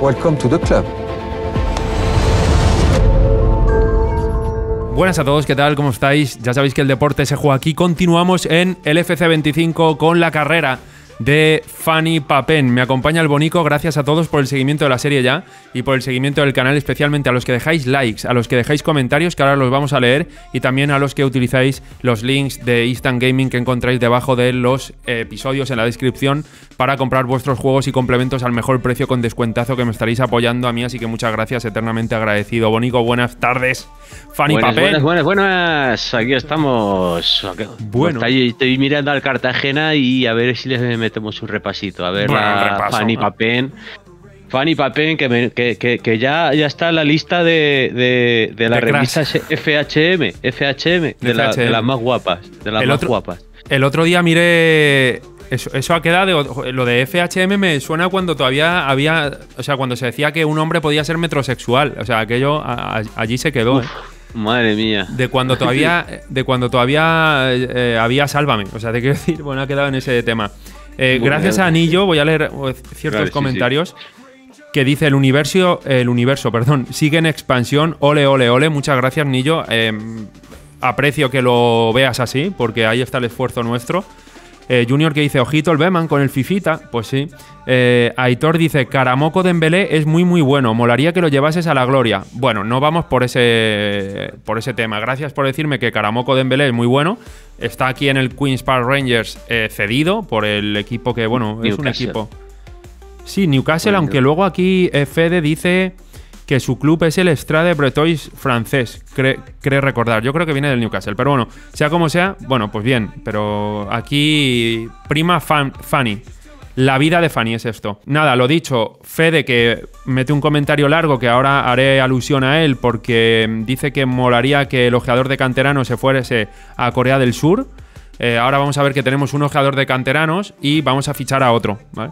Welcome to the club. Buenas a todos, ¿qué tal? ¿Cómo estáis? Ya sabéis que el deporte se juega aquí. Continuamos en el FC25 con la carrera de Fanny Papen. Me acompaña el Bonico, gracias a todos por el seguimiento de la serie ya y por el seguimiento del canal, especialmente a los que dejáis likes, a los que dejáis comentarios, que ahora los vamos a leer, y también a los que utilizáis los links de Instant Gaming que encontráis debajo de los episodios en la descripción para comprar vuestros juegos y complementos al mejor precio con descuentazo que me estaréis apoyando a mí, así que muchas gracias, eternamente agradecido. Bonico, buenas tardes. Fanny Papen. Buenas, buenas, buenas, aquí estamos. Bueno. Estoy, mirando al Cartagena y a ver si les meto hacemos un repasito. A ver, Fanny Papen. Fanny Papen, que, que, ya, ya está en la lista de, de, de la revista FHM, FHM, de, las más guapas. De las el más otro, guapas. El otro día miré eso, ha quedado. lo de FHM me suena cuando todavía había. O sea, cuando se decía que un hombre podía ser metrosexual. O sea, aquello allí se quedó. ¿eh? Madre mía. De cuando todavía. de cuando todavía eh, había Sálvame. O sea, te quiero decir, bueno, ha quedado en ese tema. Eh, gracias a Anillo, voy a leer pues, ciertos comentarios. que dice el universo, el universo, perdón, sigue en expansión. Ole, ole, ole. Muchas gracias, Nillo. Em, aprecio que lo veas así, porque ahí está el esfuerzo nuestro. Eh, Junior que dice, ojito el Beman con el Fifita. Pues sí. Eh, Aitor dice, Caramoco Dembélé es muy muy bueno, molaría que lo llevases a la gloria. Bueno, no vamos por ese, por ese tema. Gracias por decirme que Caramoco Dembélé es muy bueno. Está aquí en el Queen's Park Rangers eh, cedido por el equipo que, bueno, es un equipo... Sí, Newcastle, aunque luego aquí Fede dice que su club es el Strade Bretois francés, cree, recordar. Yo creo que viene del Newcastle, pero bueno, sea como sea, bueno, pues bien, pero aquí prima Fanny. La vida de Fanny es esto. Nada, lo dicho, Fede que mete un comentario largo que ahora haré alusión a él porque dice que molaría que el ojeador de canteranos se fuese a Corea del Sur. Eh, ahora vamos a ver que tenemos un ojeador de canteranos y vamos a fichar a otro. ¿vale?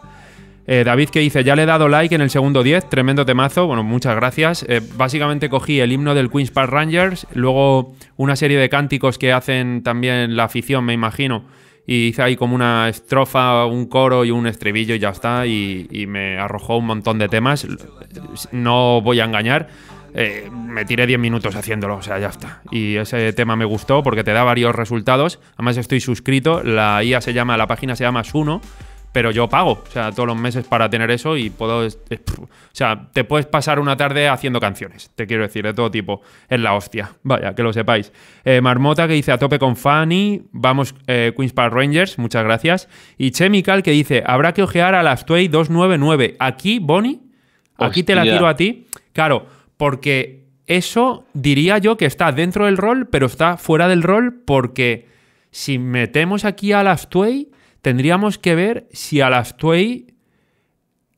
Eh, David que dice, ya le he dado like en el segundo 10, tremendo temazo, bueno, muchas gracias. Eh, básicamente cogí el himno del Queen's Park Rangers, luego una serie de cánticos que hacen también la afición, me imagino, y hice ahí como una estrofa, un coro y un estribillo y ya está, y, me arrojó un montón de temas, no voy a engañar. Eh, me tiré 10 minutos haciéndolo, o sea, ya está. Y ese tema me gustó porque te da varios resultados. Además, estoy suscrito. La IA se llama, la página se llama Suno pero yo pago, o sea, todos los meses para tener eso y puedo... o sea, te puedes pasar una tarde haciendo canciones, te quiero decir, de todo tipo. Es la hostia, vaya, que lo sepáis. Eh, Marmota que dice a tope con Fanny, vamos eh, Queens Park Rangers, muchas gracias. Y Chemical que dice, habrá que ojear a las Tway 299. Aquí, Bonnie, aquí te la tiro a ti. Claro, porque eso diría yo que está dentro del rol, pero está fuera del rol porque si metemos aquí a las Tway Tendríamos que ver si a las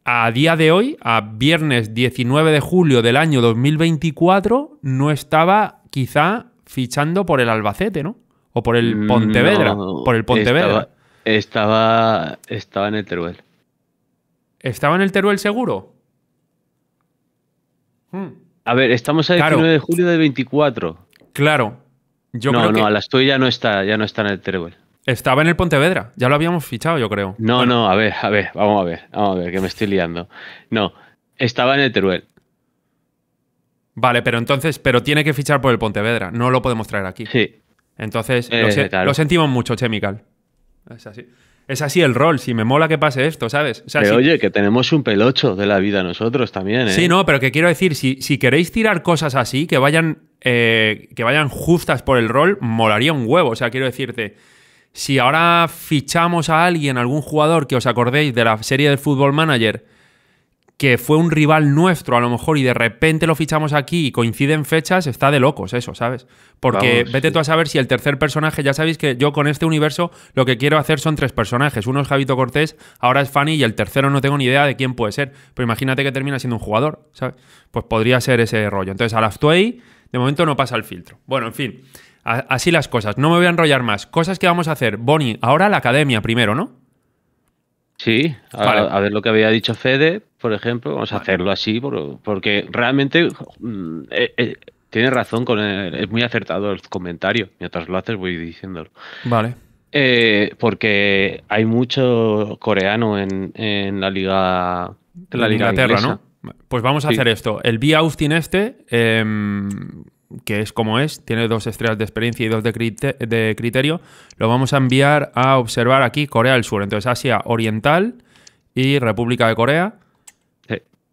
a día de hoy, a viernes 19 de julio del año 2024, no estaba quizá fichando por el Albacete, ¿no? O por el mm, Pontevedra. por el Pontevedra. Estaba, estaba, en el Teruel. ¿Estaba en el Teruel seguro? Hmm. A ver, estamos a 19 de julio del 24. Claro. Yo no, no, a las ya no está, ya no está en el Teruel. Estaba en el Pontevedra, ya lo habíamos fichado, yo creo. No, no, a ver, a ver, vamos a ver, vamos a ver, que me estoy liando. No, estaba en el Teruel. Vale, pero entonces, pero tiene que fichar por el Pontevedra, no lo podemos traer aquí. Sí. Entonces, eh, lo, sentimos mucho, Chemical. Es así. Es así el rol, si me mola que pase esto, ¿sabes? oye, que tenemos un pelocho de la vida nosotros también, ¿eh? Sí, no, pero que quiero decir, si, si queréis tirar cosas así, que vayan, eh, que vayan justas por el rol, molaría un huevo. O sea, quiero decirte, si ahora fichamos a alguien, algún jugador que os acordéis de la serie del Football Manager, que fue un rival nuestro a lo mejor y de repente lo fichamos aquí y coinciden fechas, está de locos eso, ¿sabes? Porque vete tú a saber si el tercer personaje, ya sabéis que yo con este universo lo que quiero hacer son tres personajes. Uno es Javito Cortés, ahora es Fanny y el tercero no tengo ni idea de quién puede ser. Pero imagínate que termina siendo un jugador, ¿sabes? Pues podría ser ese rollo. Entonces, a Laftuey, de momento no pasa el filtro. Bueno, en fin. Así las cosas, no me voy a enrollar más. Cosas que vamos a hacer. Bonnie, ahora la academia primero, ¿no? Sí, a, ver lo que había dicho Fede, por ejemplo, vamos a hacerlo así, porque realmente mm, eh, eh, tiene razón, con es muy acertado el comentario. Mientras lo haces voy diciéndolo. Vale. Eh, porque hay mucho coreano en, la liga. la liga ¿no? Pues vamos a hacer esto. El B-Austin este em, que es como es, tiene dos estrellas de experiencia y dos de, criterio, lo vamos a enviar a observar aquí Corea del Sur. Entonces Asia Oriental y República de Corea.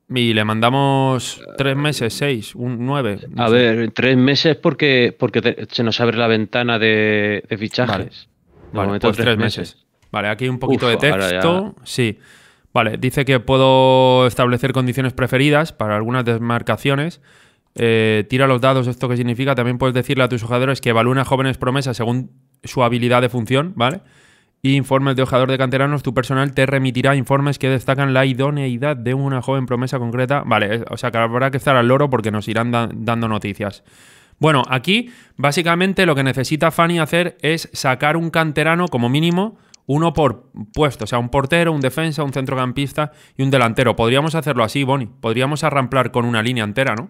Y le mandamos tres meses, seis, un, nueve. a ver, tres meses porque, porque se nos abre la ventana de, fichajes. Vale, pues tres, meses. Vale, aquí un poquito de texto. Sí. Vale, dice que puedo establecer condiciones preferidas para algunas desmarcaciones. Eh, tira los dados, ¿esto que significa? También puedes decirle a tus ojadores que evalúen a jóvenes promesas según su habilidad de función, ¿vale? Y informes de ojador de canteranos, tu personal te remitirá informes que destacan la idoneidad de una joven promesa concreta. Vale, o sea que habrá que estar al loro porque nos irán dando noticias. Bueno, aquí básicamente lo que necesita Fanny hacer es sacar un canterano como mínimo, uno por puesto, o sea, un portero, un defensa, un centrocampista y un delantero. Podríamos hacerlo así, Bonnie. Podríamos arramplar con una línea entera, ¿no?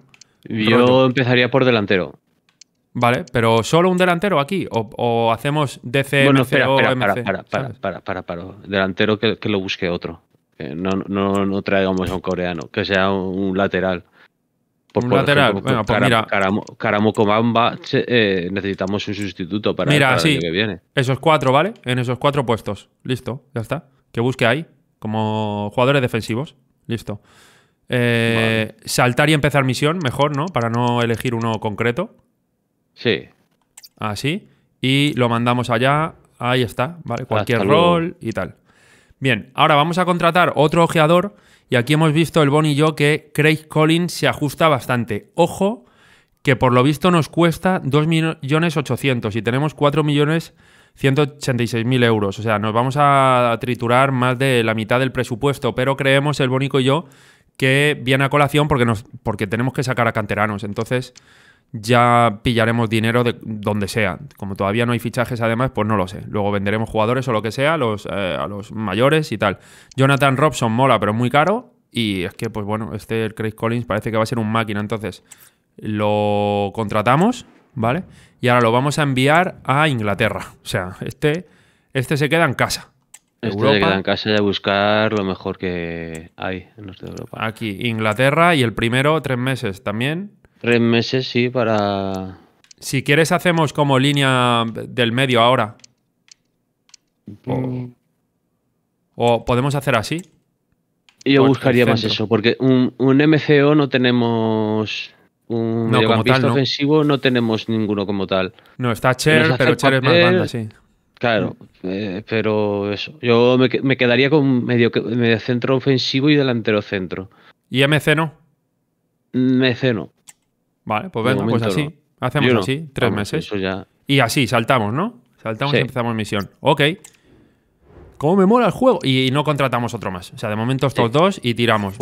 Yo empezaría por delantero. Vale, pero solo un delantero aquí o, o hacemos DC, o MC, para, para, para, para, delantero que, lo busque otro. no, no, no, traigamos a un coreano, que sea un lateral. un lateral, Venga, pues eh, necesitamos un sustituto para, el que viene. Esos cuatro, ¿vale? En esos cuatro puestos. Listo, ya está. Que busque ahí, como jugadores defensivos. Listo. Eh, saltar y empezar misión, mejor, ¿no? Para no elegir uno concreto. Sí. Así. Y lo mandamos allá. Ahí está, ¿vale? Cualquier rol y tal. Bien, ahora vamos a contratar otro ojeador. Y aquí hemos visto el Boni y yo que Craig Collins se ajusta bastante. Ojo, que por lo visto nos cuesta 2.800.000 y tenemos 4.186.000 euros. O sea, nos vamos a triturar más de la mitad del presupuesto, pero creemos el Bonico y yo que viene a colación porque, nos, porque tenemos que sacar a canteranos. Entonces ya pillaremos dinero de donde sea. Como todavía no hay fichajes además, pues no lo sé. Luego venderemos jugadores o lo que sea a los, eh, a los mayores y tal. Jonathan Robson mola, pero es muy caro. Y es que, pues bueno, este el Craig Collins parece que va a ser un máquina. Entonces lo contratamos, ¿vale? Y ahora lo vamos a enviar a Inglaterra. O sea, este, este se queda en casa. Europa. en casa de buscar lo mejor que hay en norte de Europa. Aquí, Inglaterra y el primero, tres meses también. Tres meses, sí, para. Si quieres, hacemos como línea del medio ahora. O, podemos hacer así. Yo buscaría más eso, porque un, MCO no tenemos. Un no, ofensivo no. tenemos ninguno como tal. No, está Cher, pero Cher es más banda, sí. Claro, eh, pero eso. Yo me, me quedaría con medio, centro ofensivo y delantero centro. ¿Y MC no? MC mm, no. Vale, pues venga, pues así. Hacemos así, tres meses. Y así, saltamos, ¿no? Saltamos y empezamos misión. Ok. ¿Cómo me mola el juego? Y, no contratamos otro más. O sea, de momento estos dos y tiramos.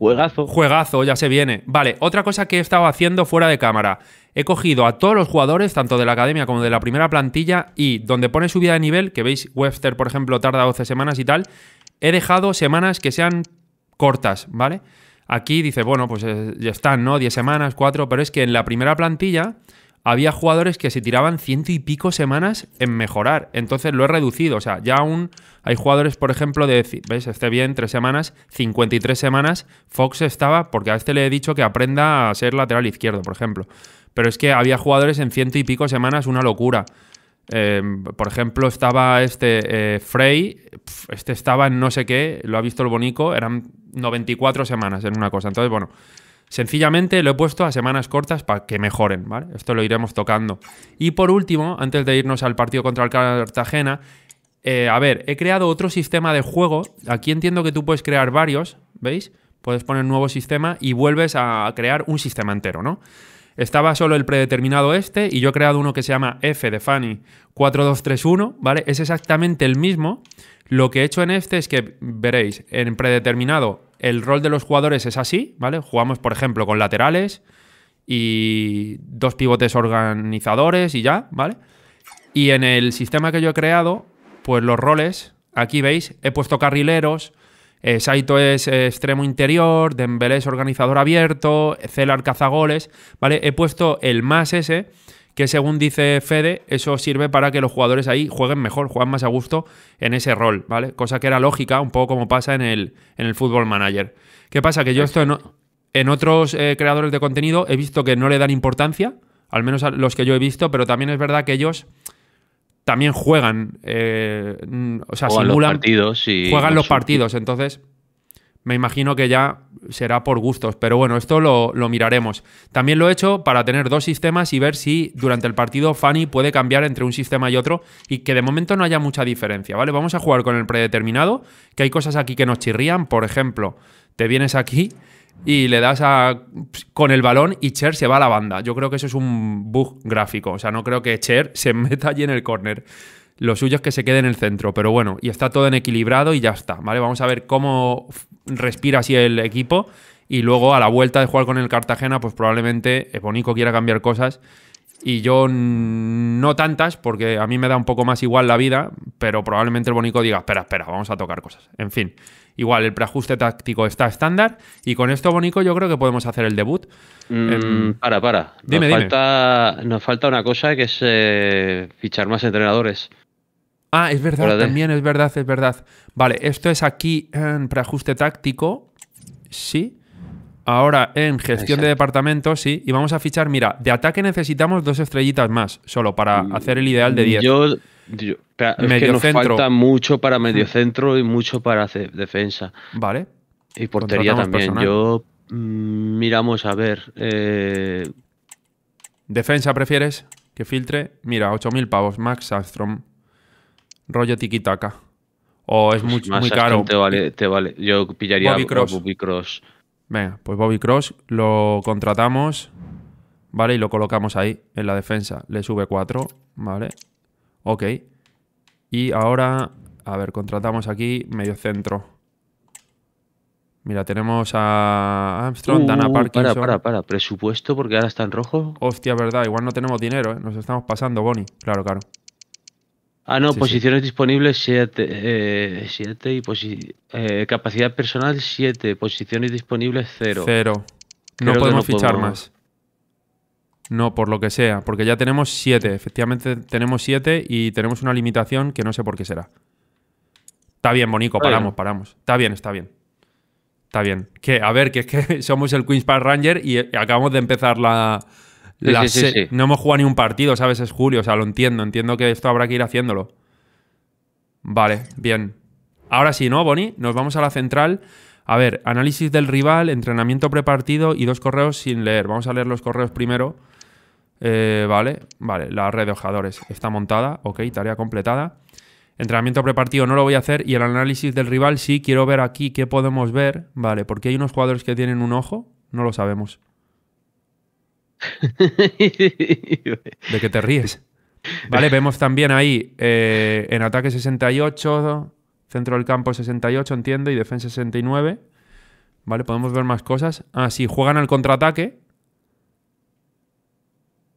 Juegazo. Juegazo, ya se viene. Vale, otra cosa que he estado haciendo fuera de cámara. He cogido a todos los jugadores, tanto de la academia como de la primera plantilla, y donde pone subida de nivel, que veis, Webster, por ejemplo, tarda 12 semanas y tal, he dejado semanas que sean cortas, ¿vale? Aquí dice, bueno, pues eh, ya están, ¿no? 10 semanas, 4, pero es que en la primera plantilla había jugadores que se tiraban ciento y pico semanas en mejorar. Entonces lo he reducido. O sea, ya aún hay jugadores, por ejemplo, de, decir, ¿Veis? Este bien, tres semanas, 53 semanas. Fox estaba, porque a este le he dicho que aprenda a ser lateral izquierdo, por ejemplo. Pero es que había jugadores en ciento y pico semanas, una locura. Em, por ejemplo, estaba este eh, Frey, este estaba en no sé qué, lo ha visto el Bonico, eran 94 semanas en una cosa. Entonces, bueno, Sencillamente lo he puesto a semanas cortas para que mejoren, ¿vale? Esto lo iremos tocando. Y por último, antes de irnos al partido contra el Cartagena, eh, a ver, he creado otro sistema de juego. Aquí entiendo que tú puedes crear varios, ¿veis? Puedes poner nuevo sistema y vuelves a crear un sistema entero, ¿no? Estaba solo el predeterminado este y yo he creado uno que se llama F de Fanny 4231, ¿vale? Es exactamente el mismo. Lo que he hecho en este es que, veréis, en predeterminado el rol de los jugadores es así, ¿vale? Jugamos, por ejemplo, con laterales y dos pivotes organizadores y ya, ¿vale? Y en el sistema que yo he creado, pues los roles, aquí veis, he puesto carrileros, eh, Saito es eh, extremo interior, Dembélé es organizador abierto, Celar cazagoles, ¿vale? He puesto el más ese que según dice Fede, eso sirve para que los jugadores ahí jueguen mejor, juegan más a gusto en ese rol, ¿vale? Cosa que era lógica, un poco como pasa en el, en el Football Manager. ¿Qué pasa? Que yo esto en, otros eh, creadores de contenido he visto que no le dan importancia, al menos a los que yo he visto, pero también es verdad que ellos también juegan, eh, o sea, simulan, partidos juegan los partidos, entonces me imagino que ya será por gustos, pero bueno, esto lo, miraremos. También lo he hecho para tener dos sistemas y ver si durante el partido Fanny puede cambiar entre un sistema y otro y que de momento no haya mucha diferencia, ¿vale? Vamos a jugar con el predeterminado, que hay cosas aquí que nos chirrían, por ejemplo, te vienes aquí y le das a, con el balón y Cher se va a la banda. Yo creo que eso es un bug gráfico, o sea, no creo que Cher se meta allí en el córner. Lo suyo es que se quede en el centro, pero bueno, y está todo en equilibrado y ya está, ¿vale? Vamos a ver cómo respira así el equipo y luego a la vuelta de jugar con el Cartagena, pues probablemente eh, Bonico quiera cambiar cosas y yo no tantas, porque a mí me da un poco más igual la vida, pero probablemente el Bonico diga, espera, espera, vamos a tocar cosas. En fin, igual el preajuste táctico está estándar y con esto Bonico yo creo que podemos hacer el debut. Mm, em, para, para. Dime, nos, Falta, nos falta una cosa que es eh, fichar más entrenadores. Ah, es verdad, también es verdad, es verdad. Vale, esto es aquí en preajuste táctico. Sí. Ahora en gestión de departamentos, sí. Y vamos a fichar, mira, de ataque necesitamos dos estrellitas más, solo para mm, hacer el ideal de 10. Yo, yo es medio que nos centro. falta mucho para hmm. mediocentro y mucho para defensa. Vale. Y portería también. Yo mm, miramos a ver. Eh, ¿Defensa prefieres? Que filtre. Mira, 8.000 pavos. Max Armstrong rollo tiki-taka. O es pues muy, caro. Te vale, te vale. Yo pillaría Bobby Cross. Venga, pues Bobby Cross lo contratamos, ¿vale? Y lo colocamos ahí en la defensa. Le sube 4, ¿vale? Ok. Y ahora, a ver, contratamos aquí medio centro. Mira, tenemos a Armstrong, Dana uh, Para, para, para. Presupuesto porque ahora está en rojo. Hostia, verdad. Igual no tenemos dinero, ¿eh? Nos estamos pasando, Bonnie. Claro, claro. Ah, no, posiciones disponibles 7 eh, y eh, capacidad personal 7, posiciones disponibles 0. 0. No podemos fichar más. No, por lo que sea, porque ya tenemos 7. Efectivamente tenemos 7 y tenemos una limitación que no sé por qué será. Está bien, Bonico, paramos, paramos. Está bien, está bien. Está bien. Que, a ver, que es que somos el Queen's Park Ranger y acabamos de empezar la, no hemos jugado ni un partido, ¿sabes? Es julio, o sea, lo entiendo, entiendo que esto habrá que ir haciéndolo. Vale, bien. Ahora sí, ¿no, Boni? Nos vamos a la central. A ver, análisis del rival, entrenamiento prepartido y dos correos sin leer. Vamos a leer los correos primero. Eh, vale, vale, la red de hojadores está montada, ok, tarea completada. Entrenamiento prepartido no lo voy a hacer y el análisis del rival sí, quiero ver aquí qué podemos ver. Vale, porque hay unos jugadores que tienen un ojo, no lo sabemos. ¿De qué te ríes? Vale, vemos también ahí eh, en ataque 68, centro del campo 68, entiendo, y defensa 69. Vale, podemos ver más cosas. Ah, si juegan al contraataque.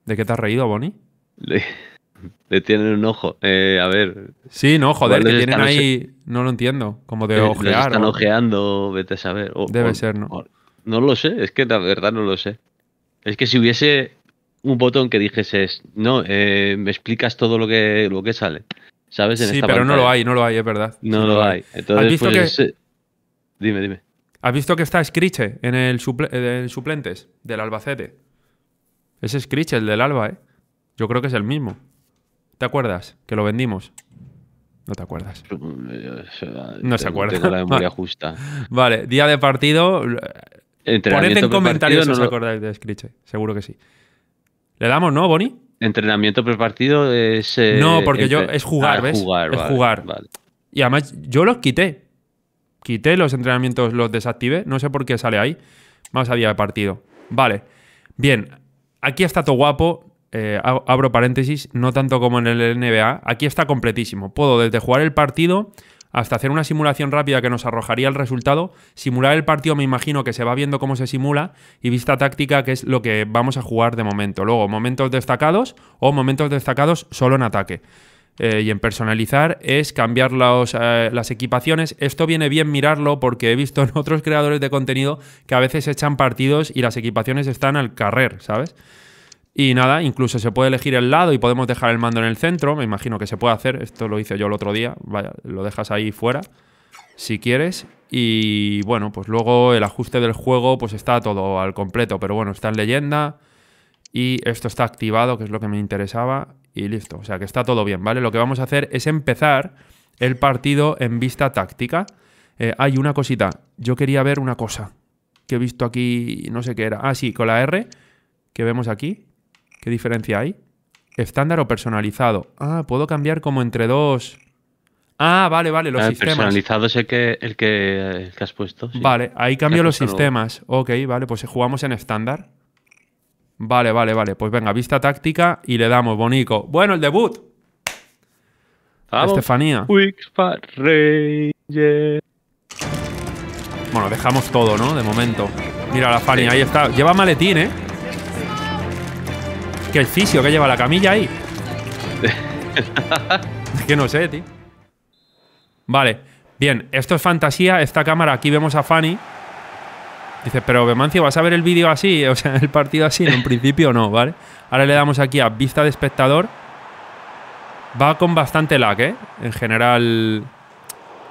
¿De qué te has reído, Bonnie? Le, tienen un ojo. Eh, a ver. Sí, no, joder, que tienen ahí. No lo entiendo. Como de eh, ojear. están ojeando, vete a saber. Debe ser, ¿no? No lo sé, es que la verdad no lo sé. Es que si hubiese un botón que dijese, no, eh, me explicas todo lo que, lo que sale. ¿Sabes? sí, pero no lo hay, no lo hay, es verdad. No, lo hay. Entonces, ¿Has visto pues, que... Dime, dime. ¿Has visto que está Scriche en el, suplentes del Albacete? Es Scriche, el del Alba, ¿eh? Yo creo que es el mismo. ¿Te acuerdas? Que lo vendimos. No te acuerdas. Eh, no se acuerda. justa. Vale, día de partido. Poned en comentarios os acordáis de Scriche? seguro que sí. ¿Le damos, no, Boni? Entrenamiento prepartido es. Eh, no, porque yo. Es jugar, ah, ¿ves? Jugar, es jugar. Y además, yo los quité. Quité los entrenamientos, los desactivé. No sé por qué sale ahí. Más había de partido. Vale. Bien. Aquí está todo guapo. Eh, abro paréntesis, no tanto como en el NBA. Aquí está completísimo. Puedo desde jugar el partido hasta hacer una simulación rápida que nos arrojaría el resultado, simular el partido me imagino que se va viendo cómo se simula y vista táctica que es lo que vamos a jugar de momento. Luego, momentos destacados o momentos destacados solo en ataque. Eh, y en personalizar es cambiar eh, las equipaciones. Esto viene bien mirarlo porque he visto en otros creadores de contenido que a veces echan partidos y las equipaciones están al carrer, ¿sabes? Y nada, incluso se puede elegir el lado y podemos dejar el mando en el centro. Me imagino que se puede hacer. Esto lo hice yo el otro día. Vaya, lo dejas ahí fuera si quieres. Y bueno, pues luego el ajuste del juego pues está todo al completo. Pero bueno, está en leyenda y esto está activado, que es lo que me interesaba. Y listo, o sea que está todo bien, ¿vale? Lo que vamos a hacer es empezar el partido en vista táctica. Eh, hay una cosita, yo quería ver una cosa que he visto aquí, no sé qué era. Ah, sí, con la R que vemos aquí. ¿Qué diferencia hay? Estándar o personalizado. Ah, puedo cambiar como entre dos. Ah, vale, vale, los ah, el Personalizado es el que, el que, has puesto. Vale, ahí cambio los sistemas. Ok, vale, pues jugamos en estándar. Vale, vale, vale. Pues venga, vista táctica y le damos, bonico. Bueno, el debut. Estefanía. Bueno, dejamos todo, ¿no? De momento. Mira la Fanny, ahí está. Lleva maletín, ¿eh? que el fisio que lleva la camilla ahí. es que no sé, tío. Vale, bien, esto es fantasía. Esta cámara, aquí vemos a Fanny. Dice, pero Bemancio, ¿vas a ver el vídeo así? O sea, el partido así, en principio no, ¿vale? Ahora le damos aquí a vista de espectador. Va con bastante lag, ¿eh? En general,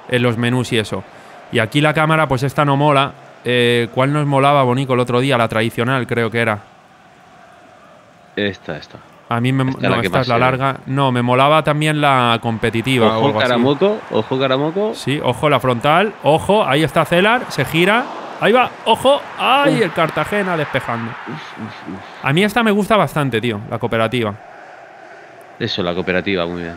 en los menús y eso. Y aquí la cámara, pues esta no mola. Eh, ¿Cuál nos molaba, Bonico, el otro día? La tradicional, creo que era. Esta, esta. A mí me no, la, la larga. No, me molaba también la competitiva. Ojo Caramoco, ojo Caramoco. Sí, ojo la frontal, ojo, ahí está Celar, se gira. Ahí va, ojo, ay, el Cartagena despejando. a mí esta me gusta bastante, tío, la cooperativa. Eso, la cooperativa, muy bien.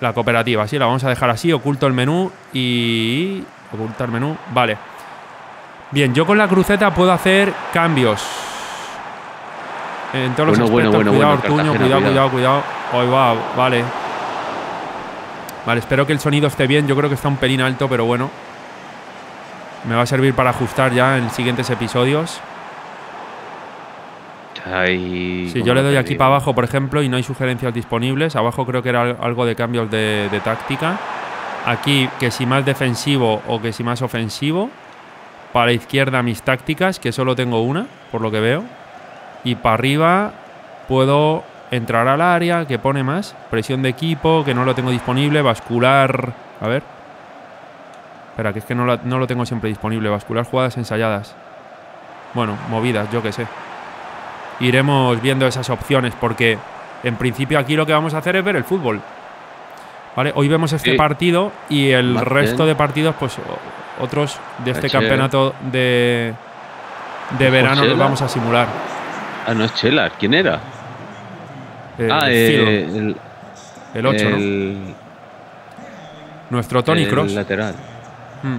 La cooperativa, sí, la vamos a dejar así, oculto el menú y... Ocultar menú, vale. Bien, yo con la cruceta puedo hacer cambios. En todos los bueno, bueno, cuidado, Ortuño, cuidado, cuidado, cuidado, Hoy va, vale. Vale, espero que el sonido esté bien. Yo creo que está un pelín alto, pero bueno. Me va a servir para ajustar ya en siguientes episodios. si yo le doy aquí para abajo, por ejemplo, y no hay sugerencias disponibles. Abajo creo que era algo de cambios de, de táctica. Aquí, que si más defensivo o que si más ofensivo. Para izquierda mis tácticas, que solo tengo una, por lo que veo y para arriba puedo entrar al área, que pone más, presión de equipo, que no lo tengo disponible, Bascular. a ver. Espera, que es que no lo, tengo siempre disponible, Bascular, jugadas ensayadas. Bueno, movidas, yo qué sé. Iremos viendo esas opciones porque en principio aquí lo que vamos a hacer es ver el fútbol. Hoy vemos este partido y el resto de partidos, pues otros de este campeonato de, de verano los vamos a simular. Ah, no es Chelar, ¿quién era? Eh, ah, el, el 8, ¿no? Nuestro Tony Cross. lateral. Mm.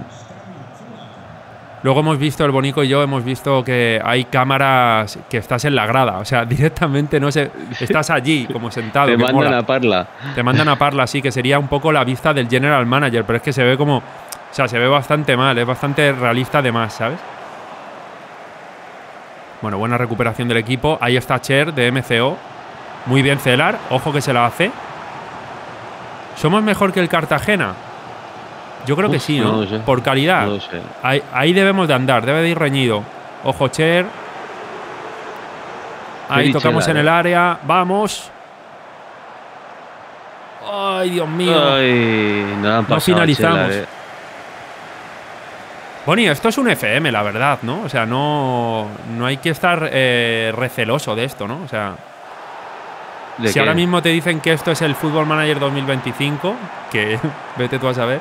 Luego hemos visto, el Bonico y yo hemos visto que hay cámaras que estás en la grada. O sea, directamente no sé. Estás allí, como sentado. Te mandan a parla. Te mandan a parla, sí, que sería un poco la vista del general manager. Pero es que se ve como. O sea, se ve bastante mal, es bastante realista además, ¿sabes? Bueno, buena recuperación del equipo. Ahí está Cher de MCO. Muy bien Celar. Ojo que se la hace. ¿Somos mejor que el Cartagena? Yo creo que sí, ¿no? Por calidad. Ahí, debemos de andar. Debe de ir reñido. Ojo Cher. Ahí tocamos en el eh. área. Vamos. Ay, Dios mío. no finalizamos. Eh. Boni, esto es un FM, la verdad, ¿no? O sea, no, no hay que estar eh, receloso de esto, ¿no? O sea, si ahora mismo te dicen que esto es el Football Manager 2025, que vete tú a saber,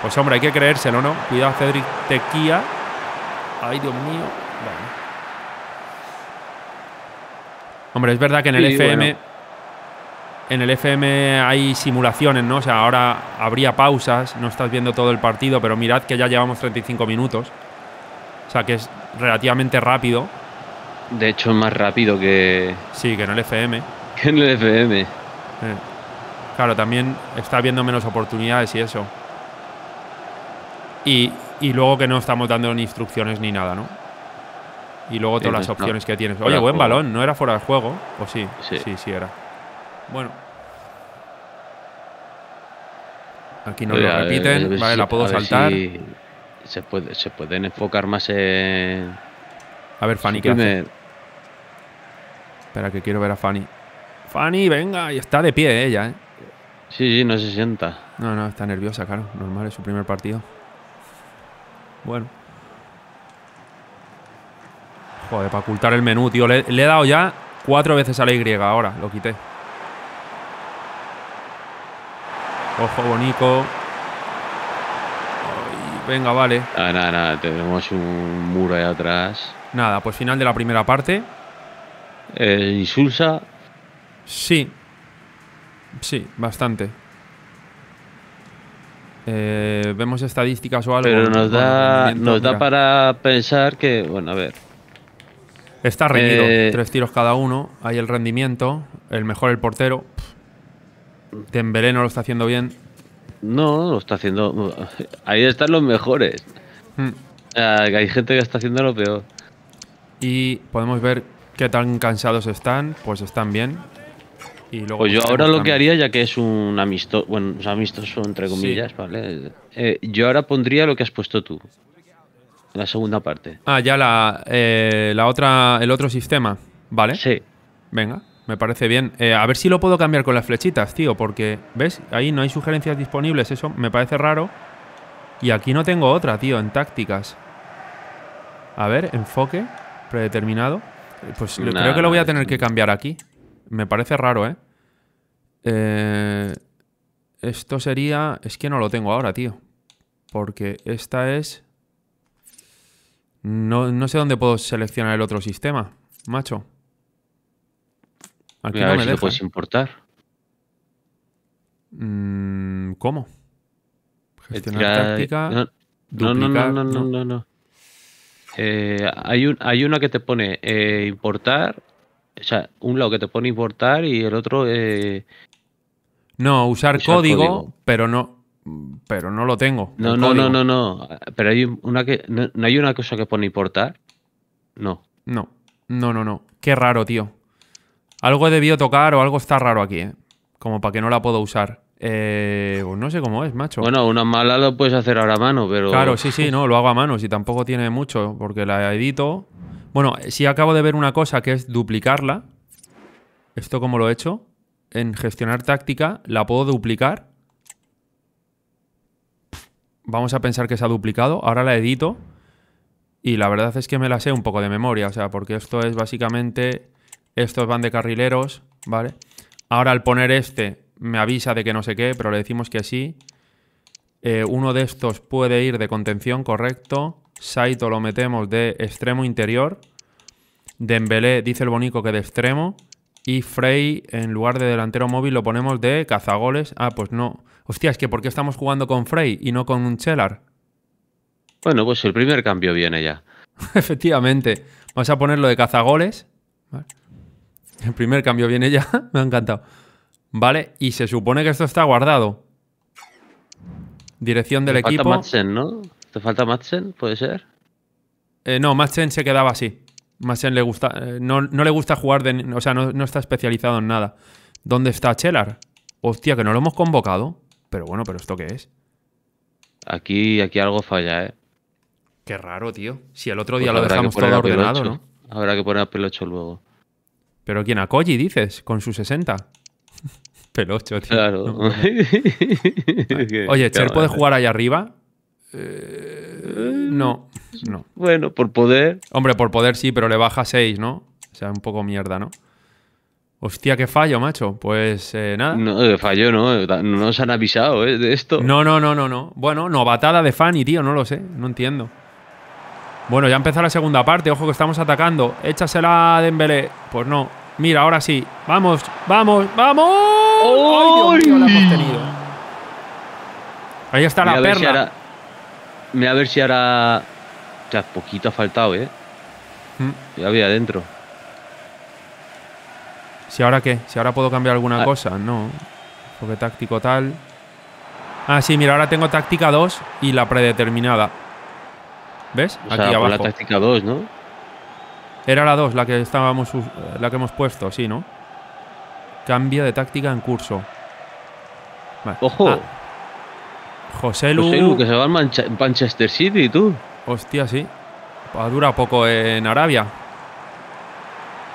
pues hombre, hay que creérselo, ¿no? Cuidado, Cedric Tequía. Ay, Dios mío. Bueno. Hombre, es verdad que en el FM en el FM hay simulaciones, ¿no? O sea, ahora habría pausas, no estás viendo todo el partido, pero mirad que ya llevamos 35 minutos. O sea, que es relativamente rápido. De hecho, es más rápido que. Sí, que en el FM. Que en el FM. Eh, claro, también está viendo menos oportunidades y eso. Y, luego que no estamos dando ni instrucciones ni nada, ¿no? Y luego todas las opciones que tienes. Oye, buen balón, no era fuera de juego. ¿O Sí, sí, sí era. Bueno. Aquí no lo repiten. vale, la puedo saltar. se, puede, se pueden enfocar más en. A ver, Fanny, ¿qué hace? Espera, que quiero ver a Fanny. Fanny, venga, y está de pie ella, ¿eh? Sí, sí, no se sienta. No, no, está nerviosa, claro. Normal, es su primer partido. Bueno. Joder, para ocultar el menú, tío. le he dado ya cuatro veces a la Y ahora, lo quité. Ojo, Bonico. venga, vale. Ah, nada, nada, Tenemos un muro ahí atrás. Nada, pues final de la primera parte. Eh, ¿Insulsa? Sí. Sí, bastante. Eh, vemos estadísticas o algo. Pero nos da, nos da para pensar que, bueno, a ver. Está reñido. Eh, tres tiros cada uno. Hay el rendimiento. El mejor el portero. Dembélé no lo está haciendo bien. No, lo está haciendo. Ahí están los mejores. Hmm. hay gente que está haciendo lo peor. Y podemos ver qué tan cansados están. Pues están bien. Y luego pues yo pues, ahora lo que haría, ya que es un amistoso, bueno, es amistoso entre comillas, ¿vale? Eh, yo ahora pondría lo que has puesto tú. La segunda parte. Ah, ya la, eh, la otra, el otro sistema, ¿vale? Sí. Venga. Me parece bien. Eh, a ver si lo puedo cambiar con las flechitas, tío, porque, ¿ves? Ahí no hay sugerencias disponibles, eso me parece raro. Y aquí no tengo otra, tío, en tácticas. A ver, enfoque, predeterminado. Eh, pues creo que lo voy a tener que cambiar aquí. Me parece raro, ¿eh? ¿eh? Esto sería... Es que no lo tengo ahora, tío. Porque esta es... No, no sé dónde puedo seleccionar el otro sistema, macho. Aquí si puedes ¿eh? importar. Mm, ¿Cómo? Gestionar táctica. No, no, no, no, no, no. Eh, hay, un, hay una que te pone eh, importar. O sea, un lado que te pone importar y el otro. no, usar, código, pero no. Pero no lo tengo. No, no, no, no, no. Pero hay una que. no, hay una cosa que pone importar? No. No. No, no, no. Qué raro, tío. Algo he debido tocar o algo está raro aquí, ¿eh? Como para que no la puedo usar. pues no sé cómo es, macho. Bueno, una mala lo puedes hacer ahora a mano, pero. Claro, sí, sí, no, lo hago a mano. Si tampoco tiene mucho, porque la edito. Bueno, si acabo de ver una cosa que es duplicarla. Esto, como lo he hecho, en gestionar táctica, la puedo duplicar. Vamos a pensar que se ha duplicado. Ahora la edito. Y la verdad es que me la sé un poco de memoria, o sea, porque esto es básicamente estos van de carrileros, ¿vale? Ahora al poner este me avisa de que no sé qué, pero le decimos que sí. Eh, uno de estos puede ir de contención, correcto. Saito lo metemos de extremo interior. Dembélé, dice el bonico que de extremo. Y Frey, en lugar de delantero móvil, lo ponemos de cazagoles. Ah, pues no. Hostia, es que ¿por qué estamos jugando con Frey y no con un Chelar? Bueno, pues el primer cambio viene ya. Efectivamente. Vamos a ponerlo de cazagoles. ¿vale? El primer cambio viene ya. Me ha encantado. Vale, y se supone que esto está guardado. Dirección del Te equipo. Falta Madsen, ¿no? ¿Te falta Madsen? ¿Puede ser? Eh, no, Madsen se quedaba así. Madsen le gusta, eh, no, le gusta jugar, de, o sea, no, está especializado en nada. ¿Dónde está Chelar? Hostia, que no lo hemos convocado. Pero bueno, ¿pero esto qué es? Aquí, aquí algo falla, ¿eh? Qué raro, tío. Si el otro pues día lo dejamos todo ordenado, ¿no? Habrá que poner a Pelocho luego. Pero ¿quién? ¿A dices? Con su 60. Pelocho, tío. Claro. Oye, ¿Cher puede eh. jugar allá arriba? Eh, no, Bueno, por poder. Hombre, por poder sí, pero le baja 6, ¿no? O sea, un poco mierda, ¿no? Hostia, qué fallo, macho. Pues eh, nada. No, fallo, no. No nos han avisado de esto. No, no, no, no, no. Bueno, novatada de Fanny, tío, no lo sé. No entiendo. Bueno, ya empezó la segunda parte. Ojo que estamos atacando. Échasela a Dembélé. Pues no. Mira, ahora sí. Vamos, vamos, vamos. ¡Oh! Dios mío, hemos tenido! Ahí está la perla. Mira a ver si ahora... O sea, poquito ha faltado, ¿eh? Mm. Ya había adentro. ¿Si ahora qué? ¿Si ahora puedo cambiar alguna ah. cosa? No. Porque táctico tal... Ah, sí, mira, ahora tengo táctica 2 y la predeterminada. ¿Ves? Aquí abajo. la táctica 2, ¿no? Era la 2 la que estábamos la que hemos puesto, sí, ¿no? Cambia de táctica en curso. Ojo. Ah. José, Lu... José Lu, que se va al Manchester City, tú. Hostia, sí. Dura poco en Arabia.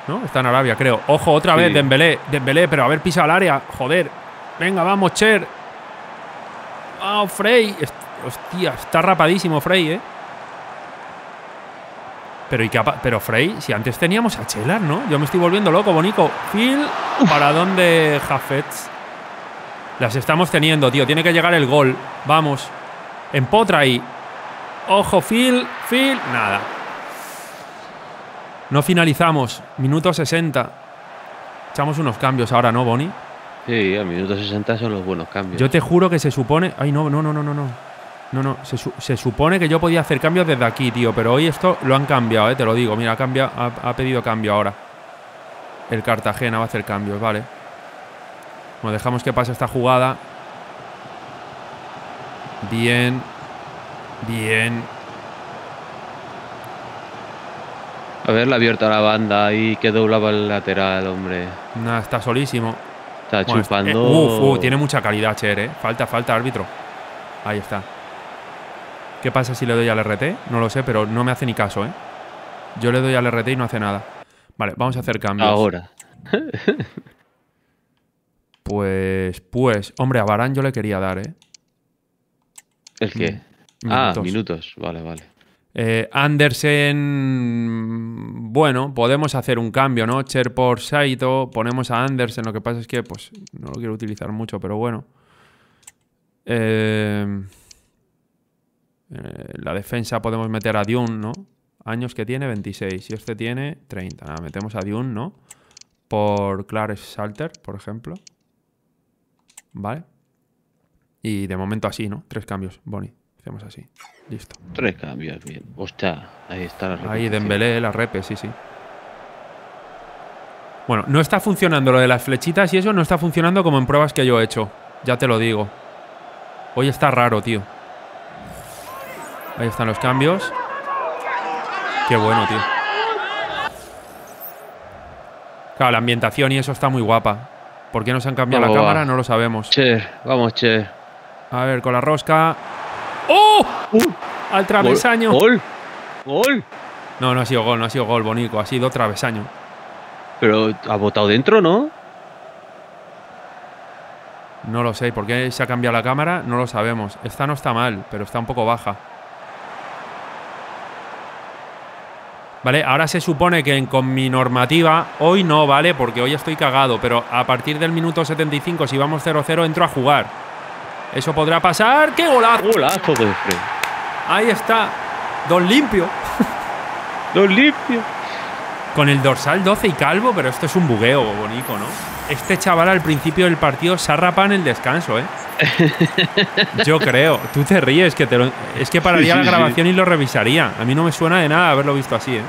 ¿No? Está en Arabia, creo. Ojo, otra vez Dembélé. Dembélé, pero a ver, pisa al área. Joder. Venga, vamos, Cher. Ah, Frey. Hostia, está rapadísimo Frey, ¿eh? Pero, ¿y Frey, si antes teníamos a Chelar, ¿no? Yo me estoy volviendo loco, Bonico. Phil, ¿para dónde Jafets? Las estamos teniendo, tío. Tiene que llegar el gol. Vamos. Empotra ahí. Ojo, Phil. Phil. Nada. No finalizamos. Minuto 60. Echamos unos cambios ahora, ¿no, Boni? Sí, a minuto 60 son los buenos cambios. Yo te juro que se supone. Ay, no, no, no, no. no. No, no, se, supone que yo podía hacer cambios desde aquí, tío. Pero hoy esto lo han cambiado, eh, te lo digo. Mira, cambia, ha, pedido cambio ahora. El Cartagena va a hacer cambios, vale. Bueno, dejamos que pase esta jugada. Bien. Bien. A ver, la a la banda y quedó doblaba el lateral, hombre. Nada, está solísimo. Está chupando. Eh, uf, tiene mucha calidad, Cher, eh. Falta, falta, árbitro. Ahí está. ¿Qué pasa si le doy al RT? No lo sé, pero no me hace ni caso, ¿eh? Yo le doy al RT y no hace nada. Vale, vamos a hacer cambios. Ahora. pues, pues, hombre, a Barán yo le quería dar, ¿eh? ¿El qué? Mm, ah, minutos. Ah, minutos. Vale, vale. Eh, Andersen, bueno, podemos hacer un cambio, ¿no? Cher por Saito, ponemos a Andersen, lo que pasa es que pues no lo quiero utilizar mucho, pero bueno. Eh... Eh, la defensa podemos meter a Dune, ¿no? Años que tiene 26 y este tiene 30. Nada, metemos a Dune, ¿no? Por Clarence Salter, por ejemplo. ¿Vale? Y de momento así, ¿no? Tres cambios, Bonnie. Hacemos así. Listo. Tres cambios, bien. Hostia, pues ahí está la repe. Ahí Dembélé, la repe, sí, sí. Bueno, no está funcionando lo de las flechitas y eso no está funcionando como en pruebas que yo he hecho. Ya te lo digo. Hoy está raro, tío. Ahí están los cambios. Qué bueno, tío. Claro, la ambientación y eso está muy guapa. ¿Por qué nos han cambiado la cámara? No lo sabemos. Che, vamos, che. A ver, con la rosca. ¡Oh! Uh. Al travesaño. ¡Gol! ¡Gol! No, no ha sido gol, no ha sido gol, Bonico. Ha sido travesaño. Pero ha votado dentro, ¿no? No lo sé. ¿Por qué se ha cambiado la cámara? No lo sabemos. Esta no está mal, pero está un poco baja. ¿Vale? Ahora se supone que con mi normativa, hoy no, ¿vale? Porque hoy estoy cagado, pero a partir del minuto 75, si vamos 0-0, entro a jugar. Eso podrá pasar. ¡Qué golazo! ¡Golazo de pues, Ahí está. Don limpio. Don limpio. Con el dorsal 12 y calvo, pero esto es un bugueo bonito, ¿no? Este chaval al principio del partido se arrapa en el descanso, ¿eh? Yo creo. Tú te ríes, que te es que pararía la grabación y lo revisaría. A mí no me suena de nada haberlo visto así, ¿eh?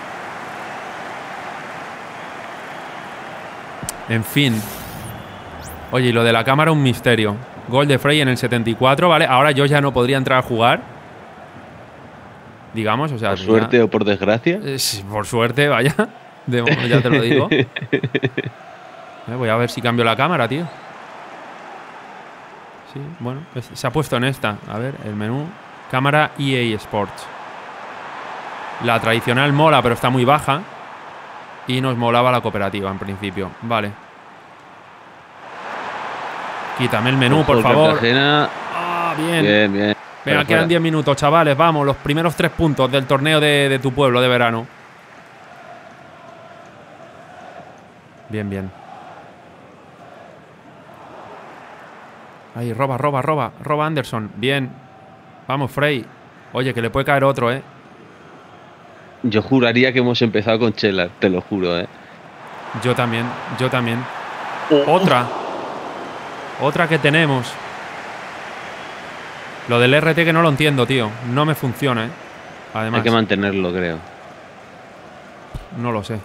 En fin. Oye, lo de la cámara, un misterio. Gol de Frey en el 74, ¿vale? Ahora yo ya no podría entrar a jugar. Digamos, o sea. ¿Por suerte o por desgracia? Eh, por suerte, vaya. De ya te lo digo. Eh, voy a ver si cambio la cámara, tío. Sí, bueno, pues se ha puesto en esta. A ver, el menú. Cámara EA Sports. La tradicional mola, pero está muy baja. Y nos molaba la cooperativa en principio. Vale. Quítame el menú, por, favor. Ah, bien. Bien, Venga, quedan 10 minutos, chavales. Vamos, los primeros tres puntos del torneo de tu pueblo de verano. Bien, bien. Ahí, roba, roba, roba. Roba Anderson. Bien. Vamos, Frey. Oye, que le puede caer otro, ¿eh? Yo juraría que hemos empezado con Chela te lo juro, ¿eh? Yo también, yo también. Oh, oh. Otra. Otra que tenemos. Lo del RT que no lo entiendo, tío. No me funciona, ¿eh? Además. Hay que mantenerlo, creo. No lo sé.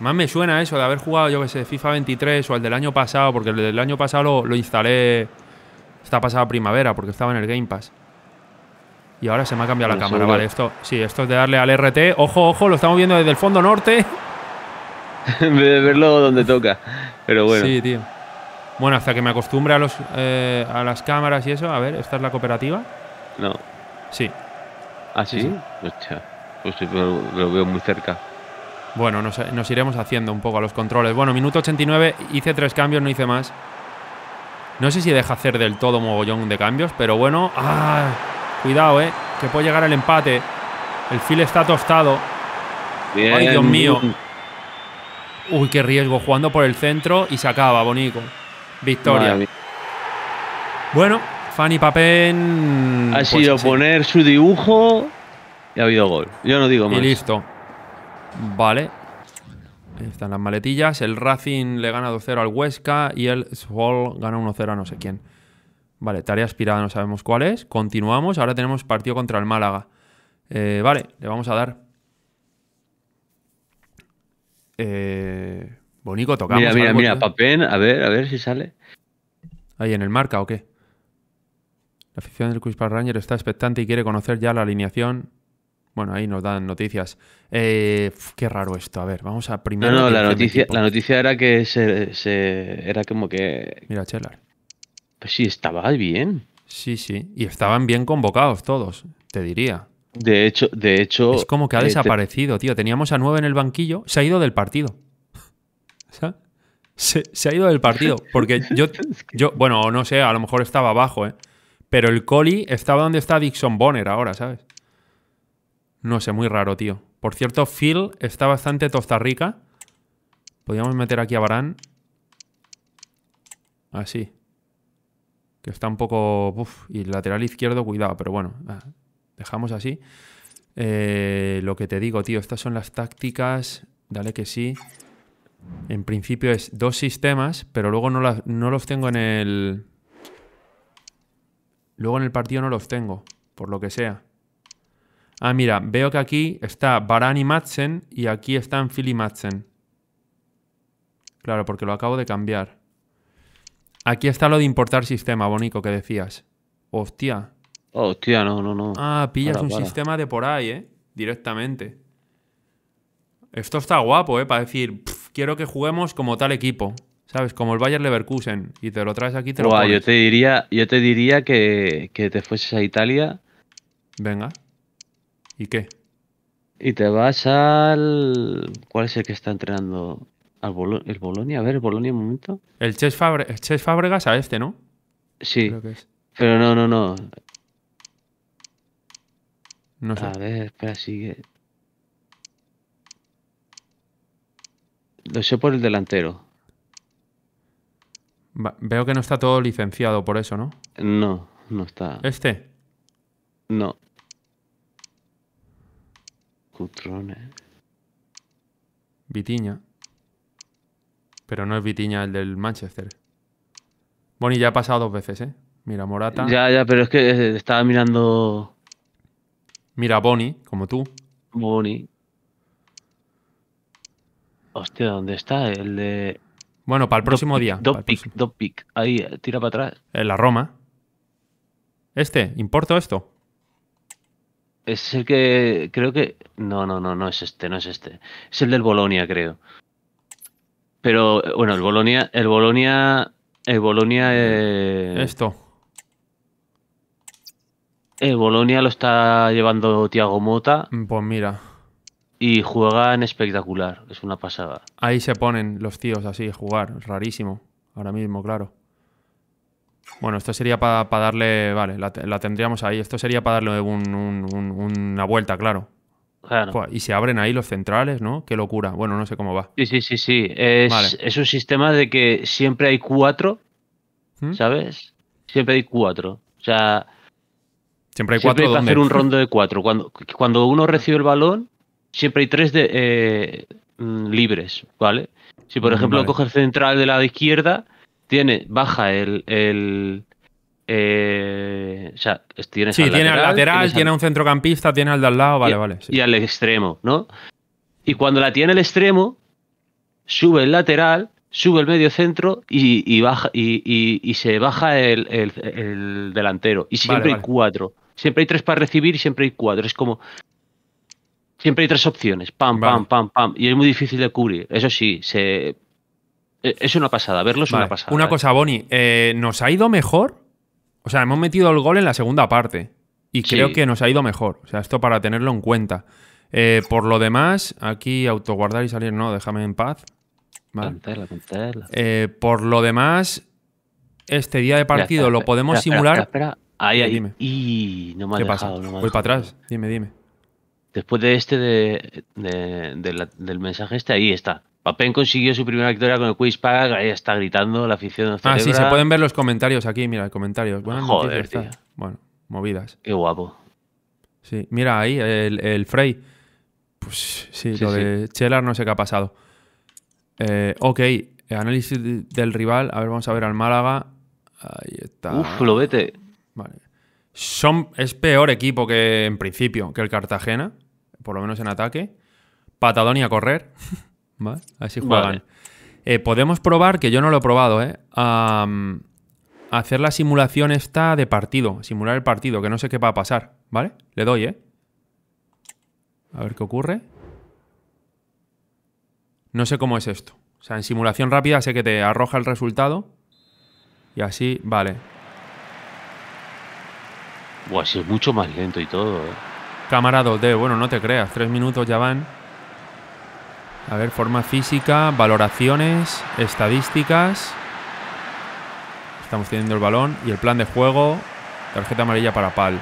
Más me suena eso de haber jugado, yo que sé, FIFA 23 o el del año pasado, porque el del año pasado lo, instalé esta pasada primavera, porque estaba en el Game Pass. Y ahora se me ha cambiado la cámara. Vale, esto sí, esto es de darle al RT. Ojo, ojo, lo estamos viendo desde el fondo norte. en vez de verlo donde toca. Pero bueno. Sí, tío. Bueno, hasta que me acostumbre a, los, eh, a las cámaras y eso. A ver, ¿esta es la cooperativa? No. Sí. ¿Ah, sí? pues sí. lo veo muy cerca. Bueno, nos, iremos haciendo un poco a los controles. Bueno, minuto 89, hice tres cambios, no hice más. No sé si deja hacer del todo mogollón de cambios, pero bueno. ¡Ah! Cuidado, eh, que puede llegar el empate. El fil está tostado. ¡Ay, Dios mío! Uy, qué riesgo, jugando por el centro y se acaba, Bonico. Victoria. Bueno, Fanny Papen Ha pues sido poner su dibujo y ha habido gol. Yo no digo más. Y listo. Vale. Ahí están las maletillas. El Racing le gana 2-0 al Huesca y el Swall gana 1-0 a no sé quién. Vale, tarea aspirada, no sabemos cuál es. Continuamos. Ahora tenemos partido contra el Málaga. Eh, vale, le vamos a dar. Eh, Bonico, tocamos. Mira, mira, mira, papel, a ver, a ver si sale. Ahí en el marca o qué. La afición del quispar Ranger está expectante y quiere conocer ya la alineación bueno, ahí nos dan noticias. Eh, qué raro esto. A ver, vamos a primero. No, no, la noticia, la noticia era que se, era como que. Mira, Chelar. Pues sí, estaba bien. Sí, sí. Y estaban bien convocados todos, te diría. De hecho, de hecho. Es como que ha eh, desaparecido, tío. Teníamos a nueve en el banquillo, se ha ido del partido. Se, se, ha ido del partido. Porque yo, yo, bueno, no sé, a lo mejor estaba abajo, ¿eh? Pero el Coli estaba donde está Dixon Bonner ahora, ¿sabes? No sé, muy raro, tío. Por cierto, Phil está bastante rica. Podríamos meter aquí a Barán. Así. Que está un poco... y lateral izquierdo, cuidado. Pero bueno, ah, dejamos así. Eh, lo que te digo, tío. Estas son las tácticas. Dale que sí. En principio es dos sistemas, pero luego no, no los tengo en el... Luego en el partido no los tengo, por lo que sea. Ah, mira, veo que aquí está Barani Madsen y aquí está Philly Madsen. Claro, porque lo acabo de cambiar. Aquí está lo de importar sistema, Bonico, que decías. Hostia. Oh, hostia, no, no, no. Ah, pillas un sistema de por ahí, ¿eh? Directamente. Esto está guapo, ¿eh? Para decir, quiero que juguemos como tal equipo. ¿Sabes? Como el Bayern Leverkusen. Y te lo traes aquí, te lo pones. Yo te diría, yo te diría que, que te fueses a Italia. Venga. ¿Y qué? Y te vas al. ¿Cuál es el que está entrenando? ¿Al ¿El Bolonia? A ver, el Bolonia un momento. El Chess Fabre... Fábregas a este, ¿no? Sí. Pero no, no, no. A ver, espera, sigue. Lo sé por el delantero. veo que no está todo licenciado por eso, ¿no? No, no está. ¿Este? No. Vitiña. Pero no es Vitiña el del Manchester. Boni ya ha pasado dos veces, ¿eh? Mira, Morata. Ya, ya, pero es que eh, estaba mirando. Mira, Boni, como tú. Boni. Hostia, ¿dónde está? El de. Bueno, para el próximo día. Dop pick, pick. Ahí, tira para atrás. En la Roma. Este, importo esto. Es el que creo que. No, no, no, no es este, no es este. Es el del Bolonia, creo. Pero eh, bueno, el Bolonia. El Bolonia. El Bolonia. Eh, Esto. El Bolonia lo está llevando Tiago Mota. Mm, pues mira. Y juega en espectacular. Es una pasada. Ahí se ponen los tíos así, jugar. Rarísimo. Ahora mismo, claro. Bueno, esto sería para darle. Vale, la, tendríamos ahí. Esto sería para darle un, una vuelta, claro. Claro. y se abren ahí los centrales, ¿no? Qué locura. Bueno, no sé cómo va. Sí, sí, sí, sí. Es, un sistema de que siempre hay cuatro, ¿Mm? ¿sabes? Siempre hay cuatro. O sea. Siempre hay cuatro. Siempre hacer un rondo de cuatro. Cuando, cuando uno recibe el balón, siempre hay tres de, eh, mm, libres, ¿vale? Si por mm, ejemplo coge el central de la izquierda, tiene, baja el. Eh, o sea, sí, tiene lateral, al lateral, tiene un centrocampista, tiene al de al lado, vale, vale. Y al extremo, ¿no? Y cuando la tiene el extremo, sube el lateral, sube el medio centro y, baja, y, se baja el, delantero. Y siempre hay cuatro. Siempre hay tres para recibir y siempre hay cuatro. Es como. Siempre hay tres opciones. Pam, pam, pam, pam. Y es muy difícil de cubrir. Eso sí, se eh, es una pasada, verlo es una pasada. Una eh. cosa, Bonnie, eh, ¿nos ha ido mejor? O sea, hemos metido el gol en la segunda parte y creo que nos ha ido mejor. O sea, esto para tenerlo en cuenta. por lo demás, aquí autoguardar y salir, no, déjame en paz. Vale. por lo demás, este día de partido lo podemos simular. Espera, espera. Ahí, ahí. Y no me ha ¿Qué dejado, No me ha Voy para atrás, dime, dime. Después de este de, del mensaje este, ahí está. Papen consiguió su primera victoria con el Quiz Paga, ahí está gritando la afición. Ah, sí, se pueden ver los comentarios aquí, mira, comentarios. comentario. Joder, tío. Bueno, movidas. Qué guapo. Sí, mira ahí, el, Frey. Pues sí, lo de Chelar no sé qué ha pasado. Eh, ok, análisis del rival. A ver, vamos a ver al Málaga. Ahí está. Uf, lo vete. Vale. Son, es peor equipo que en principio, que el Cartagena, por lo menos en ataque. Patadón y a correr. ¿vale? Así juegan. Eh, podemos probar, que yo no lo he probado, ¿eh? Mm, hacer la simulación esta de partido, simular el partido, que no sé qué va a pasar, ¿vale? Le doy, ¿eh? A ver qué ocurre. No sé cómo es esto. O sea, en simulación rápida sé que te arroja el resultado. Y así, vale. Buah, si es mucho más lento y todo, ¿eh? Cámara 2 bueno, no te creas, tres minutos ya van. A ver, forma física, valoraciones, estadísticas. Estamos teniendo el balón y el plan de juego. Tarjeta amarilla para Pal.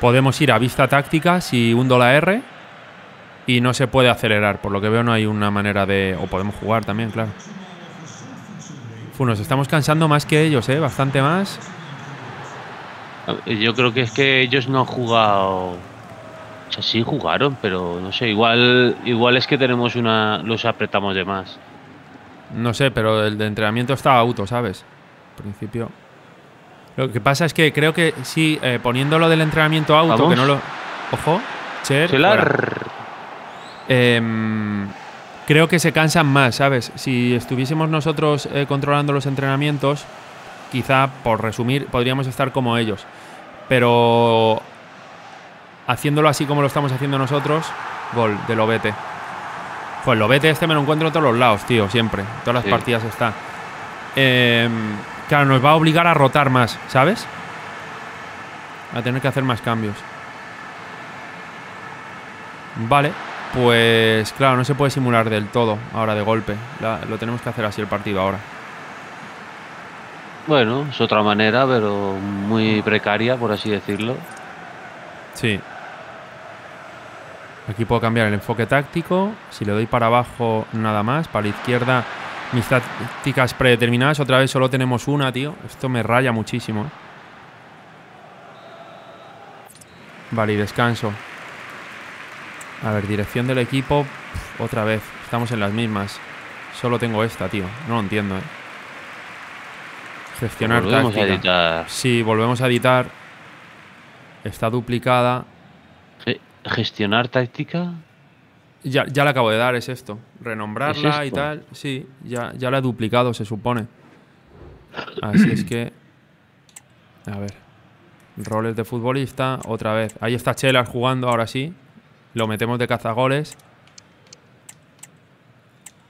Podemos ir a vista táctica si hundo la R y no se puede acelerar. Por lo que veo no hay una manera de... O podemos jugar también, claro. nos estamos cansando más que ellos, ¿eh? Bastante más. Yo creo que es que ellos no han jugado. O sea, sí jugaron, pero no sé, igual, igual es que tenemos una. los apretamos de más. No sé, pero el de entrenamiento estaba auto, ¿sabes? principio. Lo que pasa es que creo que sí, eh, poniéndolo del entrenamiento auto, que no lo. Ojo, Cher. Eh, creo que se cansan más, ¿sabes? Si estuviésemos nosotros eh, controlando los entrenamientos, quizá, por resumir, podríamos estar como ellos. Pero haciéndolo así como lo estamos haciendo nosotros, gol de Lobete. Pues Lobete este me lo encuentro en todos los lados, tío, siempre. Todas las partidas está. Em, claro, nos va a obligar a rotar más, ¿sabes? A tener que hacer más cambios. Vale, pues claro, no se puede simular del todo ahora de golpe. lo tenemos que hacer así el partido ahora. Bueno, es otra manera, pero muy ah. precaria, por así decirlo. Sí. Aquí puedo cambiar el enfoque táctico. Si le doy para abajo, nada más. Para la izquierda, mis tácticas predeterminadas. Otra vez solo tenemos una, tío. Esto me raya muchísimo. Vale, y descanso. A ver, dirección del equipo. otra vez. Estamos en las mismas. Solo tengo esta, tío. No lo entiendo, eh. Gestionar táctica. Sí, volvemos a editar. Está duplicada. Eh, ¿Gestionar táctica? Ya, la acabo de dar, es esto. Renombrarla y tal. Sí, ya, ya la he duplicado, se supone. Así es que. A ver. Roles de futbolista, otra vez. Ahí está Chela jugando, ahora sí. Lo metemos de cazagoles.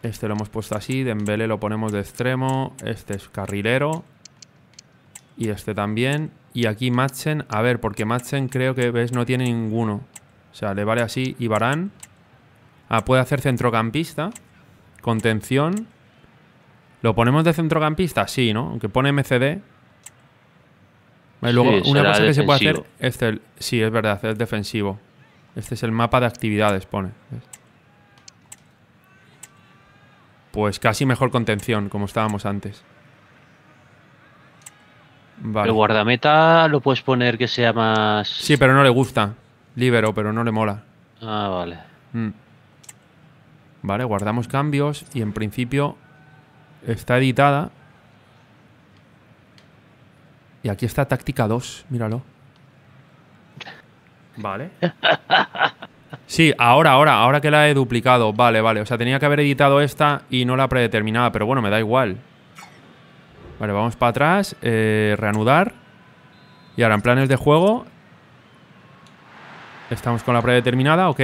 Este lo hemos puesto así. Dembele lo ponemos de extremo. Este es carrilero. Y este también. Y aquí Matchen A ver, porque Matchen creo que ves no tiene ninguno. O sea, le vale así. Y Barán. Ah, puede hacer centrocampista. Contención. ¿Lo ponemos de centrocampista? Sí, ¿no? Aunque pone MCD. Eh, luego, una cosa que se puede hacer... sí, es verdad, es defensivo. Este es el mapa de actividades, pone. Pues casi mejor contención, como estábamos antes. Vale. El guardameta lo puedes poner que sea más. Sí, pero no le gusta. Libero, pero no le mola. Ah, vale. Mm. Vale, guardamos cambios y en principio está editada. Y aquí está táctica 2, míralo. Vale. Sí, ahora, ahora, ahora que la he duplicado. Vale, vale. O sea, tenía que haber editado esta y no la predeterminaba. pero bueno, me da igual. Vale, vamos para atrás, eh, reanudar. Y ahora en planes de juego... Estamos con la predeterminada, ok.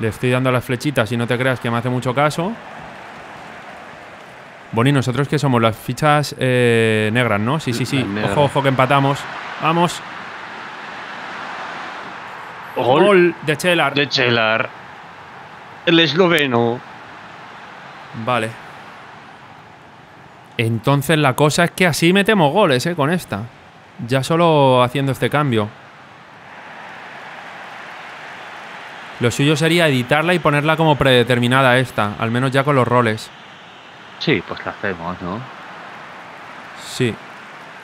Le estoy dando las flechitas y no te creas que me hace mucho caso. Bueno, nosotros que somos las fichas eh, negras, ¿no? Sí, sí, sí. Ojo, ojo que empatamos. Vamos. Gol de Chelar. De Chelar. El esloveno. Vale. Entonces la cosa es que así metemos goles, ¿eh? Con esta. Ya solo haciendo este cambio. Lo suyo sería editarla y ponerla como predeterminada esta, al menos ya con los roles. Sí, pues la hacemos, ¿no? Sí.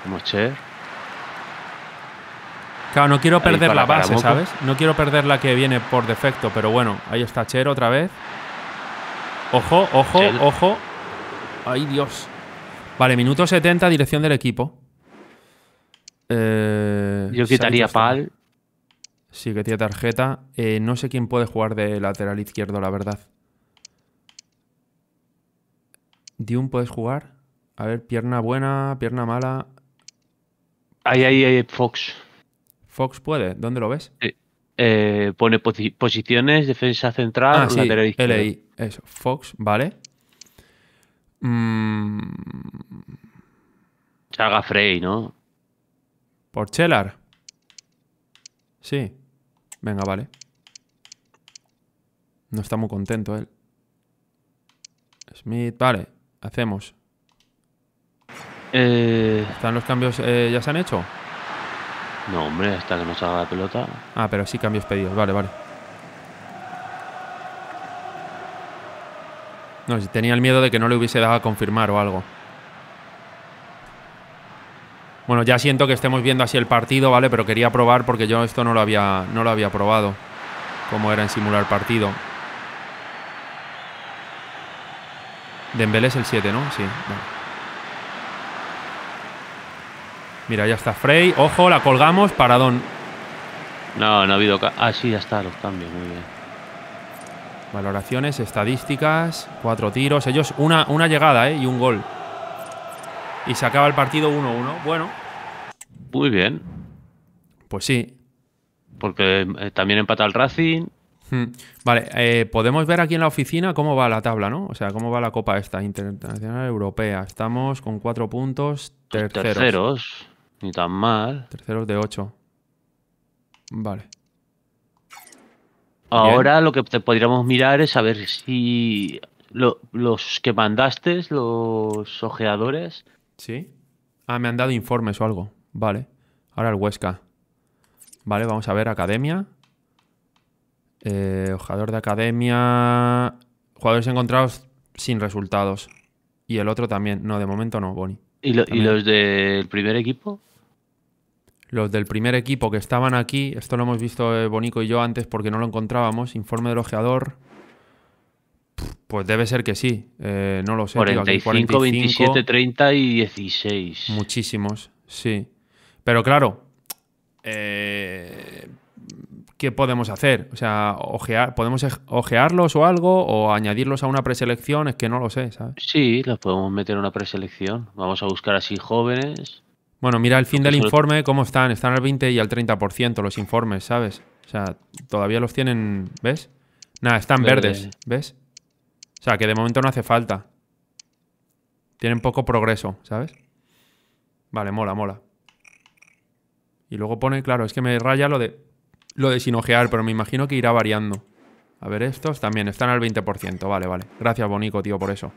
Como Cher. Claro, no quiero perder la, base, ¿sabes? No quiero perder la que viene por defecto, pero bueno, ahí está Cher otra vez. Ojo, ojo, ojo. Ay, Dios. Vale, minuto 70, dirección del equipo. Eh, Yo quitaría Pal. Sí, que tiene tarjeta. Eh, no sé quién puede jugar de lateral izquierdo, la verdad. Dune, ¿puedes jugar? A ver, pierna buena, pierna mala. Ahí, ahí, ahí, Fox. Fox puede, ¿dónde lo ves? Eh, pone posiciones, defensa central, ah, lateral izquierdo. eso, Fox, vale. Mm. Frey, ¿no? ¿Por Chelar? Sí. Venga, vale. No está muy contento él. Smith, vale. Hacemos. Eh. ¿Están los cambios? Eh, ¿Ya se han hecho? No, hombre, hasta que no la pelota. Ah, pero sí cambios pedidos. Vale, vale. No, tenía el miedo de que no le hubiese dado a confirmar o algo. Bueno, ya siento que estemos viendo así el partido, ¿vale? Pero quería probar porque yo esto no lo había, no lo había probado. Cómo era en simular partido. Dembélé es el 7, ¿no? Sí. Mira, ya está Frey. Ojo, la colgamos. Paradón. No, no ha habido... Ah, sí, ya está, los cambios. Muy bien. Valoraciones, estadísticas, cuatro tiros. Ellos una, una llegada eh, y un gol. Y se acaba el partido 1-1. Bueno. Muy bien. Pues sí. Porque eh, también empata el Racing. Hmm. Vale, eh, podemos ver aquí en la oficina cómo va la tabla, ¿no? O sea, cómo va la Copa esta, Internacional Europea. Estamos con cuatro puntos terceros. Terceros, ni tan mal. Terceros de ocho. Vale. Ahora lo que te podríamos mirar es a ver si los que mandaste, los ojeadores. Sí. Ah, me han dado informes o algo. Vale. Ahora el Huesca. Vale, vamos a ver, academia. Eh, ojeador de academia. Jugadores encontrados sin resultados. Y el otro también. No, de momento no, Bonnie. ¿Y, ¿y los del primer equipo? los del primer equipo que estaban aquí, esto lo hemos visto eh, Bonico y yo antes porque no lo encontrábamos, informe del ojeador, pues debe ser que sí, eh, no lo sé. 45, 27, 30 y 16. Muchísimos, sí. Pero claro, eh, ¿qué podemos hacer? O sea, ojear, ¿podemos ojearlos o algo? ¿O añadirlos a una preselección? Es que no lo sé, ¿sabes? Sí, los podemos meter en una preselección. Vamos a buscar así jóvenes. Bueno, mira el fin del informe, cómo están. Están al 20 y al 30% los informes, ¿sabes? O sea, todavía los tienen, ¿ves? Nada, están eh, verdes, ¿ves? O sea, que de momento no hace falta. Tienen poco progreso, ¿sabes? Vale, mola, mola. Y luego pone, claro, es que me raya lo de lo de sin pero me imagino que irá variando. A ver, estos también están al 20%. Vale, vale. Gracias, Bonico, tío, por eso.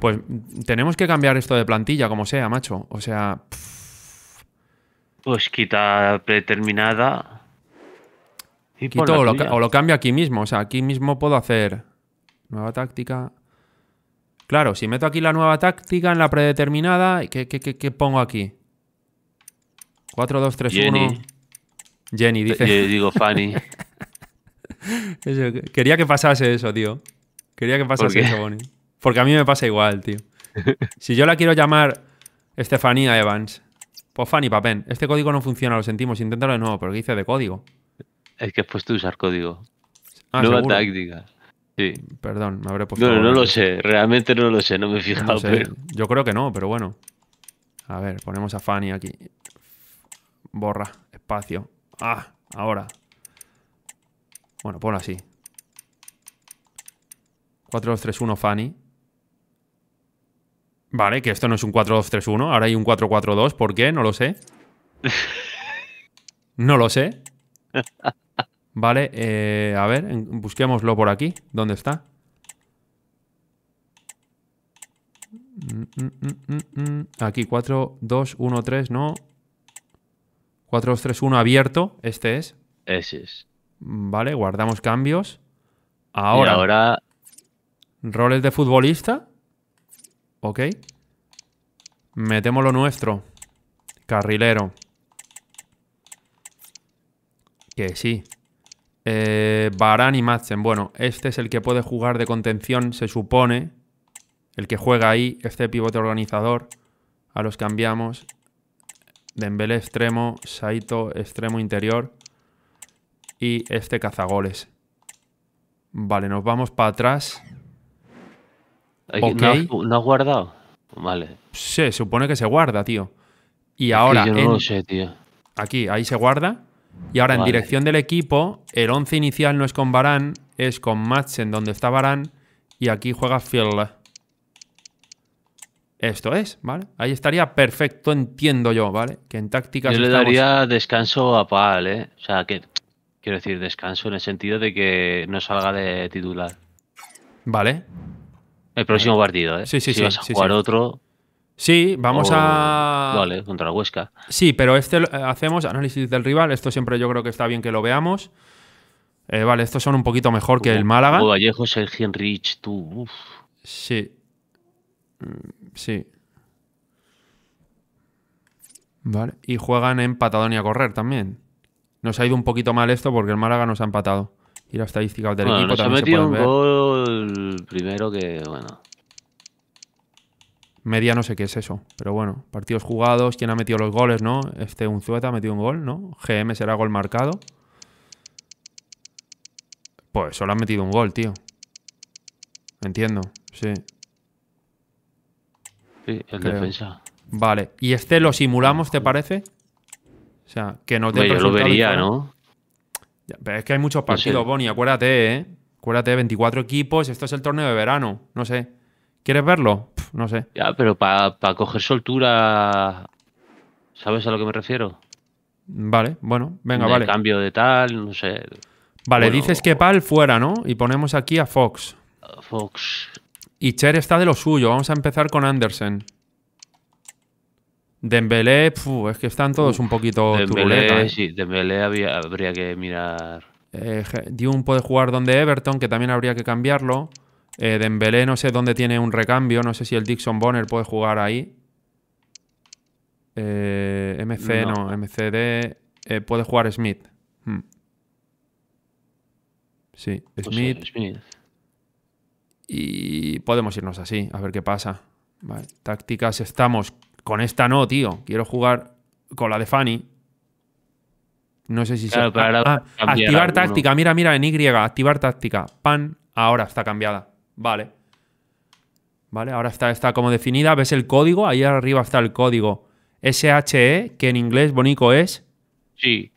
Pues tenemos que cambiar esto de plantilla, como sea, macho. O sea... Pues quita predeterminada. Y o, lo, cambio aquí mismo. O sea, aquí mismo puedo hacer nueva táctica. Claro, si meto aquí la nueva táctica en la predeterminada, ¿qué, qué, pongo aquí? 4, 2, 3, Jenny. 1. Jenny, dice. Yo digo Fanny. quería que pasase eso, tío. Quería que pasase eso, Bonnie. Porque a mí me pasa igual, tío. Si yo la quiero llamar Estefanía Evans pues Fanny Papen, este código no funciona, lo sentimos, inténtalo de nuevo, pero ¿qué dice de código? Es que has puesto usar código. Ah, Nueva táctica. Sí. Perdón, me habré puesto. No, no lo sé, realmente no lo sé, no me he fijado. Yo creo que no, pero bueno. A ver, ponemos a Fanny aquí. Borra, espacio. Ah, ahora. Bueno, ponlo así. 4231 Fanny. Vale, que esto no es un 4-2-3-1, ahora hay un 4-4-2, ¿por qué? No lo sé. No lo sé. Vale, eh, a ver, busquémoslo por aquí. ¿Dónde está? Aquí, 4, 2, 1, 3, no. 4, 2, 3, 1 abierto. Este es. Ese es. Vale, guardamos cambios. Ahora. Y ahora. Roles de futbolista. Ok. Metemos lo nuestro. Carrilero. Que sí. Eh, y Madsen. Bueno, este es el que puede jugar de contención, se supone. El que juega ahí, este pivote organizador. A los cambiamos. Dembélé extremo, Saito extremo interior. Y este cazagoles. Vale, nos vamos para atrás. ¿No, ha guardado? Vale. Se supone que se guarda, tío. Y ahora. no sé, tío. Aquí, ahí se guarda. Y ahora en dirección del equipo, el 11 inicial no es con Barán, es con Matchen donde está Barán. Y aquí juega Phil. Esto es, ¿vale? Ahí estaría perfecto, entiendo yo, ¿vale? Que en tácticas. Yo le daría descanso a Pal, ¿eh? O sea, que quiero decir descanso en el sentido de que no salga de titular. Vale. El próximo partido, ¿eh? Sí, sí, sí. vas a jugar otro. Sí, vamos a. Vale, contra la Huesca. Sí, pero este eh, hacemos análisis del rival. Esto siempre yo creo que está bien que lo veamos. Eh, vale, estos son un poquito mejor que el Málaga. O Vallejo, Sergio tú. Sí. Mm, sí. Vale. Y juegan en Patadonia a correr también. Nos ha ido un poquito mal esto porque el Málaga nos ha empatado. Y la estadística del equipo también. se un ver. gol primero que, bueno. Media no sé qué es eso, pero bueno, partidos jugados, quién ha metido los goles, ¿no? Este Unzueta ha metido un gol, ¿no? GM será gol marcado. Pues solo ha metido un gol, tío. Entiendo, sí. Sí, el defensa. Vale, ¿y este lo simulamos, te parece? O sea, que no te Yo lo vería, ¿no? Pero es que hay muchos pues partidos, boni Bonnie, acuérdate, ¿eh? Acuérdate, 24 equipos, esto es el torneo de verano, no sé. ¿Quieres verlo? no sé. Ya, pero para coger soltura, ¿sabes a lo que me refiero? Vale, bueno, venga, vale. cambio de tal, no sé. Vale, dices que Pal fuera, ¿no? Y ponemos aquí a Fox. Fox. Y Cher está de lo suyo. Vamos a empezar con Andersen. Dembélé, es que están todos un poquito Dembélé, ¿eh? Sí, Dembélé habría que mirar. Eh, Dune puede jugar donde Everton, que también habría que cambiarlo. Eh, Dembélé no sé dónde tiene un recambio. No sé si el Dixon Bonner puede jugar ahí. Eh, MC no, MCD eh, puede jugar Smith. Hmm. Sí, pues Smith. Y podemos irnos así, a ver qué pasa. Tácticas estamos. Con esta no, tío. Quiero jugar con la de Fanny. No sé si se... Ah, activar táctica, mira, mira, en Y, activar táctica. Pan, ahora está cambiada. Vale. Vale, ahora está, está como definida. ¿Ves el código? Ahí arriba está el código. SHE, que en inglés bonico es. Sí,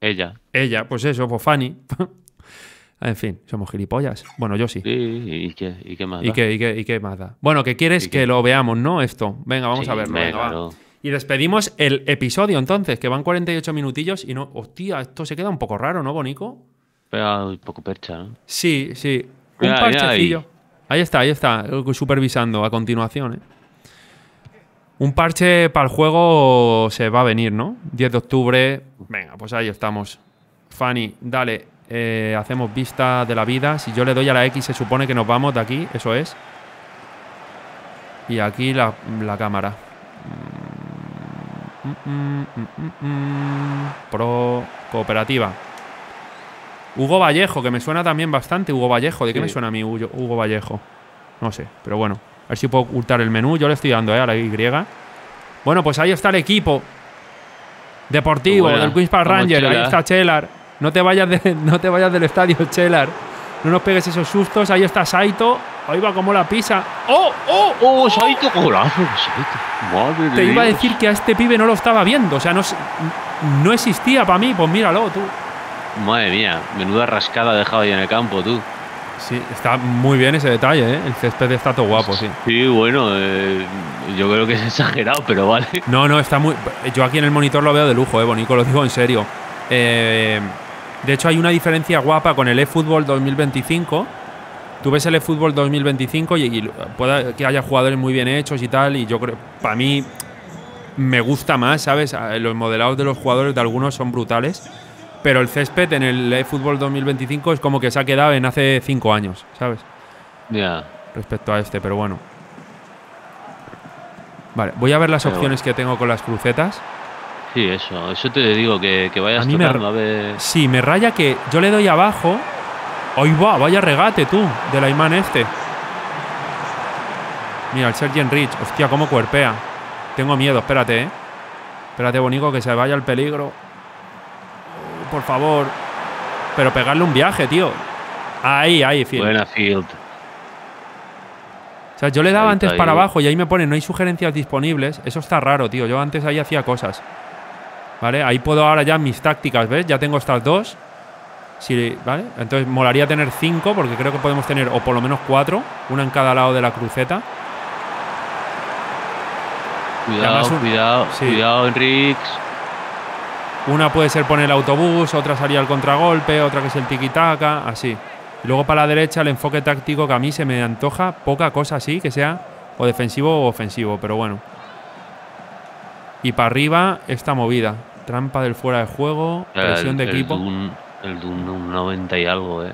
ella. Ella, pues eso, pues Fanny. en fin, somos gilipollas. Bueno, yo sí. sí ¿y, qué, más da? qué, Bueno, que quieres que lo veamos, ¿no? Esto. Venga, vamos a verlo. Y despedimos el episodio entonces, que van 48 minutillos y no. Hostia, esto se queda un poco raro, ¿no, Bonico? Pero un poco percha, ¿no? Sí, sí. Un parchecillo. ahí. está, ahí está, supervisando a continuación, ¿eh? Un parche para el juego se va a venir, ¿no? 10 de octubre. Venga, pues ahí estamos. Fanny, dale. Eh, hacemos vista de la vida. Si yo le doy a la X, se supone que nos vamos de aquí, eso es. Y aquí la, la cámara. Pro cooperativa. Hugo Vallejo, que me suena también bastante. Hugo Vallejo, ¿de qué me suena a mí Hugo Vallejo? No sé, pero bueno. A ver si puedo ocultar el menú. Yo le estoy dando eh, a la Y. Bueno, pues ahí está el equipo deportivo del Queens Park Ranger. Ahí está Chelar. No te, vayas no te vayas del estadio, Chelar. No nos pegues esos sustos. Ahí está Saito. Ahí va como la pisa. ¡Oh, oh! ¡Oh, oh Saito! ¡Golazo, Saito! ¡Madre Te iba a decir que a este pibe no lo estaba viendo. O sea, no, no existía para mí. Pues míralo, tú. Madre mía, menuda rascada ha dejado ahí en el campo, tú. Sí, está muy bien ese detalle, ¿eh? El césped está todo guapo, sí. Sí, bueno, eh, yo creo que es exagerado, pero vale. No, no, está muy. Yo aquí en el monitor lo veo de lujo, ¿eh, Bonico? Lo digo en serio. Eh, de hecho, hay una diferencia guapa con el eFootball 2025 tú ves el fútbol 2025 y, que haya jugadores muy bien hechos y tal, y yo creo, para mí me gusta más, ¿sabes? Ah, los modelados de los jugadores de algunos son brutales, pero el césped en el fútbol 2025 es como que se ha quedado en hace cinco años, ¿sabes? Ya. Respecto a este, pero bueno. Vale, voy a ver las opciones que tengo con las crucetas. Sí, eso, eso te digo, que, vayas a tocando a ver. Sí, me raya que yo le doy abajo ¡Ay, va, vaya regate tú, del Imán este. Mira, el Sergi Rich. Hostia, cómo cuerpea. Tengo miedo, espérate, ¿eh? Espérate, Bonico, que se vaya el peligro. Uh, por favor. Pero pegarle un viaje, tío. Ahí, ahí, Field. Buena Field. O sea, yo le daba antes para abajo y ahí me pone no hay sugerencias disponibles. Eso está raro, tío. Yo antes ahí hacía cosas. ¿Vale? Ahí puedo ahora ya mis tácticas, ¿ves? Ya tengo estas dos. Si, ¿vale? Entonces molaría tener cinco porque creo que podemos tener o por lo menos cuatro una en cada lado de la cruceta. Cuidado, cuidado, cuidado, Una puede ser poner el autobús, otra sería el contragolpe, otra que es el tiquitaca, así. luego para la derecha el enfoque táctico que a mí se me antoja poca cosa así, que sea o defensivo o ofensivo, pero bueno. Y para arriba esta movida. Trampa del fuera de juego, presión de equipo. El de un 90 y algo, ¿eh?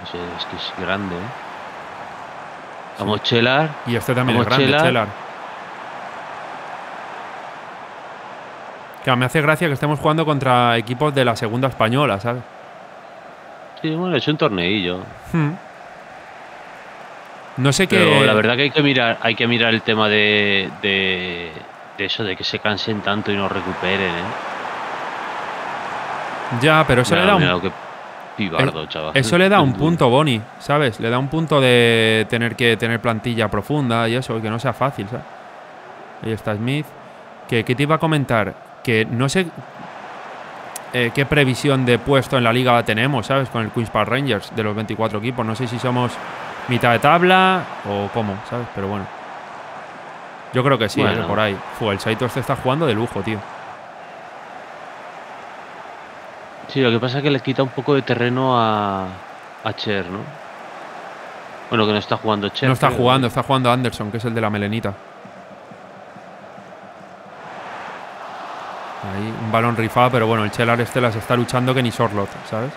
No sé, es que es grande, ¿eh? Vamos, Chelar. Y este también es grande, Chelar. me hace gracia que estemos jugando contra equipos de la segunda española, ¿sabes? Sí, bueno, es un torneillo. Hmm. No sé qué. La verdad que hay que mirar, hay que mirar el tema de, de, de, eso, de que se cansen tanto y no recuperen, ¿eh? Ya, pero eh, eso le da un. Eso le da un punto, Boni, ¿sabes? Le da un punto de tener que tener plantilla profunda y eso, que no sea fácil, ¿sabes? Ahí está Smith. Que, ¿Qué te iba a comentar? Que no sé eh, qué previsión de puesto en la liga tenemos, ¿sabes? Con el Queens Park Rangers de los 24 equipos. No sé si somos mitad de tabla o cómo, ¿sabes? Pero bueno. Yo creo que sí, ¿eh? por ahí. Fue el Saito este está jugando de lujo, tío. Sí, lo que pasa es que le quita un poco de terreno a, Cher, ¿no? Bueno, que no está jugando Cher. No está jugando, está jugando Anderson, que es el de la melenita. Ahí, un balón rifado, pero bueno, el Chelar este las está luchando que ni Sorlot, ¿sabes?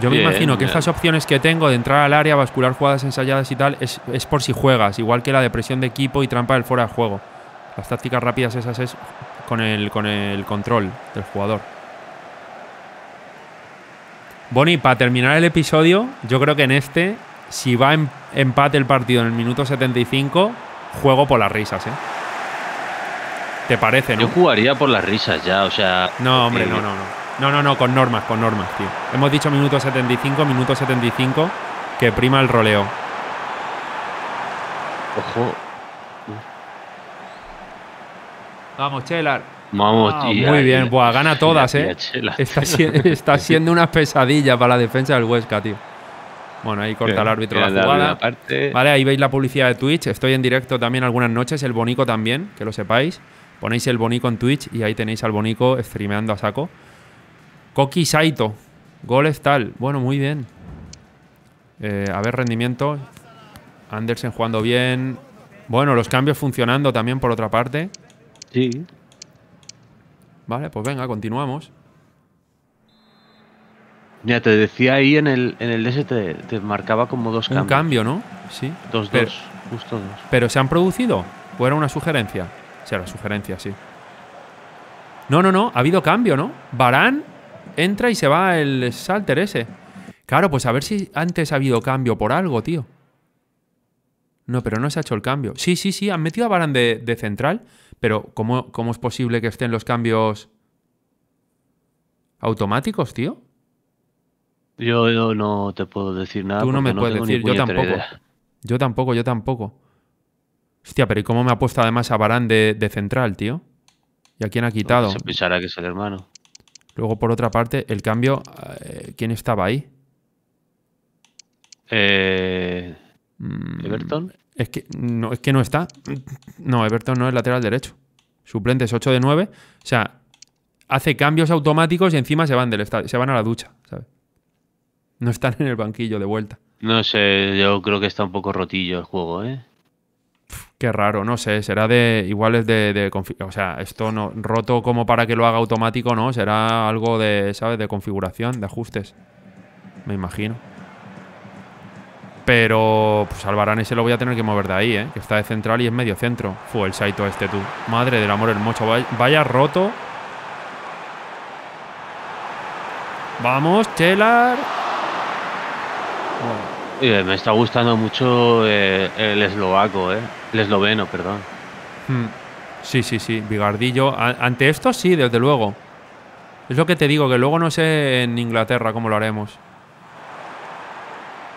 Yo me imagino que esas estas opciones que tengo de entrar al área, bascular jugadas ensayadas y tal, es, es por si juegas, igual que la depresión de equipo y trampa del fuera de juego. Las tácticas rápidas esas es con el, con el control del jugador. Boni, para terminar el episodio, yo creo que en este, si va en, em, empate el partido en el minuto 75, juego por las risas, ¿eh? ¿Te parece, no? Yo jugaría por las risas ya, o sea. No, hombre, no, no, no. No, no, no, con normas, con normas, tío. Hemos dicho minuto 75, minuto 75, que prima el roleo. Ojo, Vamos, Chelar. Vamos, ah, Muy bien, Buah, gana todas, ¿eh? está, siendo una pesadilla para la defensa del Huesca, tío. Bueno, ahí corta el árbitro la jugada. vale, ahí veis la publicidad de Twitch. Estoy en directo también algunas noches, el Bonico también, que lo sepáis. Ponéis el Bonico en Twitch y ahí tenéis al Bonico streameando a saco. Koki Saito, goles tal. Bueno, muy bien. Eh, a ver, rendimiento. Andersen jugando bien. Bueno, los cambios funcionando también por otra parte. Sí. Vale, pues venga, continuamos. Mira, te decía ahí en el, en el S te, marcaba como dos cambios. Un cambio, ¿no? Sí. Dos, pero, dos, justo dos. ¿Pero se han producido? ¿O era una sugerencia? Sí, era sugerencia, sí. No, no, no, ha habido cambio, ¿no? Barán entra y se va el salter ese. Claro, pues a ver si antes ha habido cambio por algo, tío. No, pero no se ha hecho el cambio. Sí, sí, sí, han metido a Barán de, de central. Pero ¿cómo, es posible que estén los cambios automáticos, tío? Yo, no te puedo decir nada. Tú no me puedes decir, yo tampoco. Yo tampoco, yo tampoco. Hostia, pero ¿y cómo me ha puesto además a Barán de, de central, tío? ¿Y a quién ha quitado? Se pensará que es el hermano. Luego, por otra parte, el cambio. Eh, ¿Quién estaba ahí? Eh, Mm, ¿Everton? Es que, no, es que no está. No, Everton no es lateral derecho. Suplentes 8 de 9. O sea, hace cambios automáticos y encima se van del se van a la ducha, ¿sabes? No están en el banquillo de vuelta. No sé, yo creo que está un poco rotillo el juego, ¿eh? qué raro, no sé, será de iguales de, de, o sea, esto no roto como para que lo haga automático, no, será algo de, ¿sabes? De configuración, de ajustes. Me imagino. Pero pues Alvarán ese lo voy a tener que mover de ahí, ¿eh? Que está de central y es medio centro. Fue el Saito este, tú. Madre del amor el Mocho. vaya roto. Vamos, Chelar. Eh, me está gustando mucho eh, el eslovaco, ¿eh? El esloveno, perdón. Hmm. Sí, sí, sí. Bigardillo. Ante esto sí, desde luego. Es lo que te digo, que luego no sé en Inglaterra cómo lo haremos.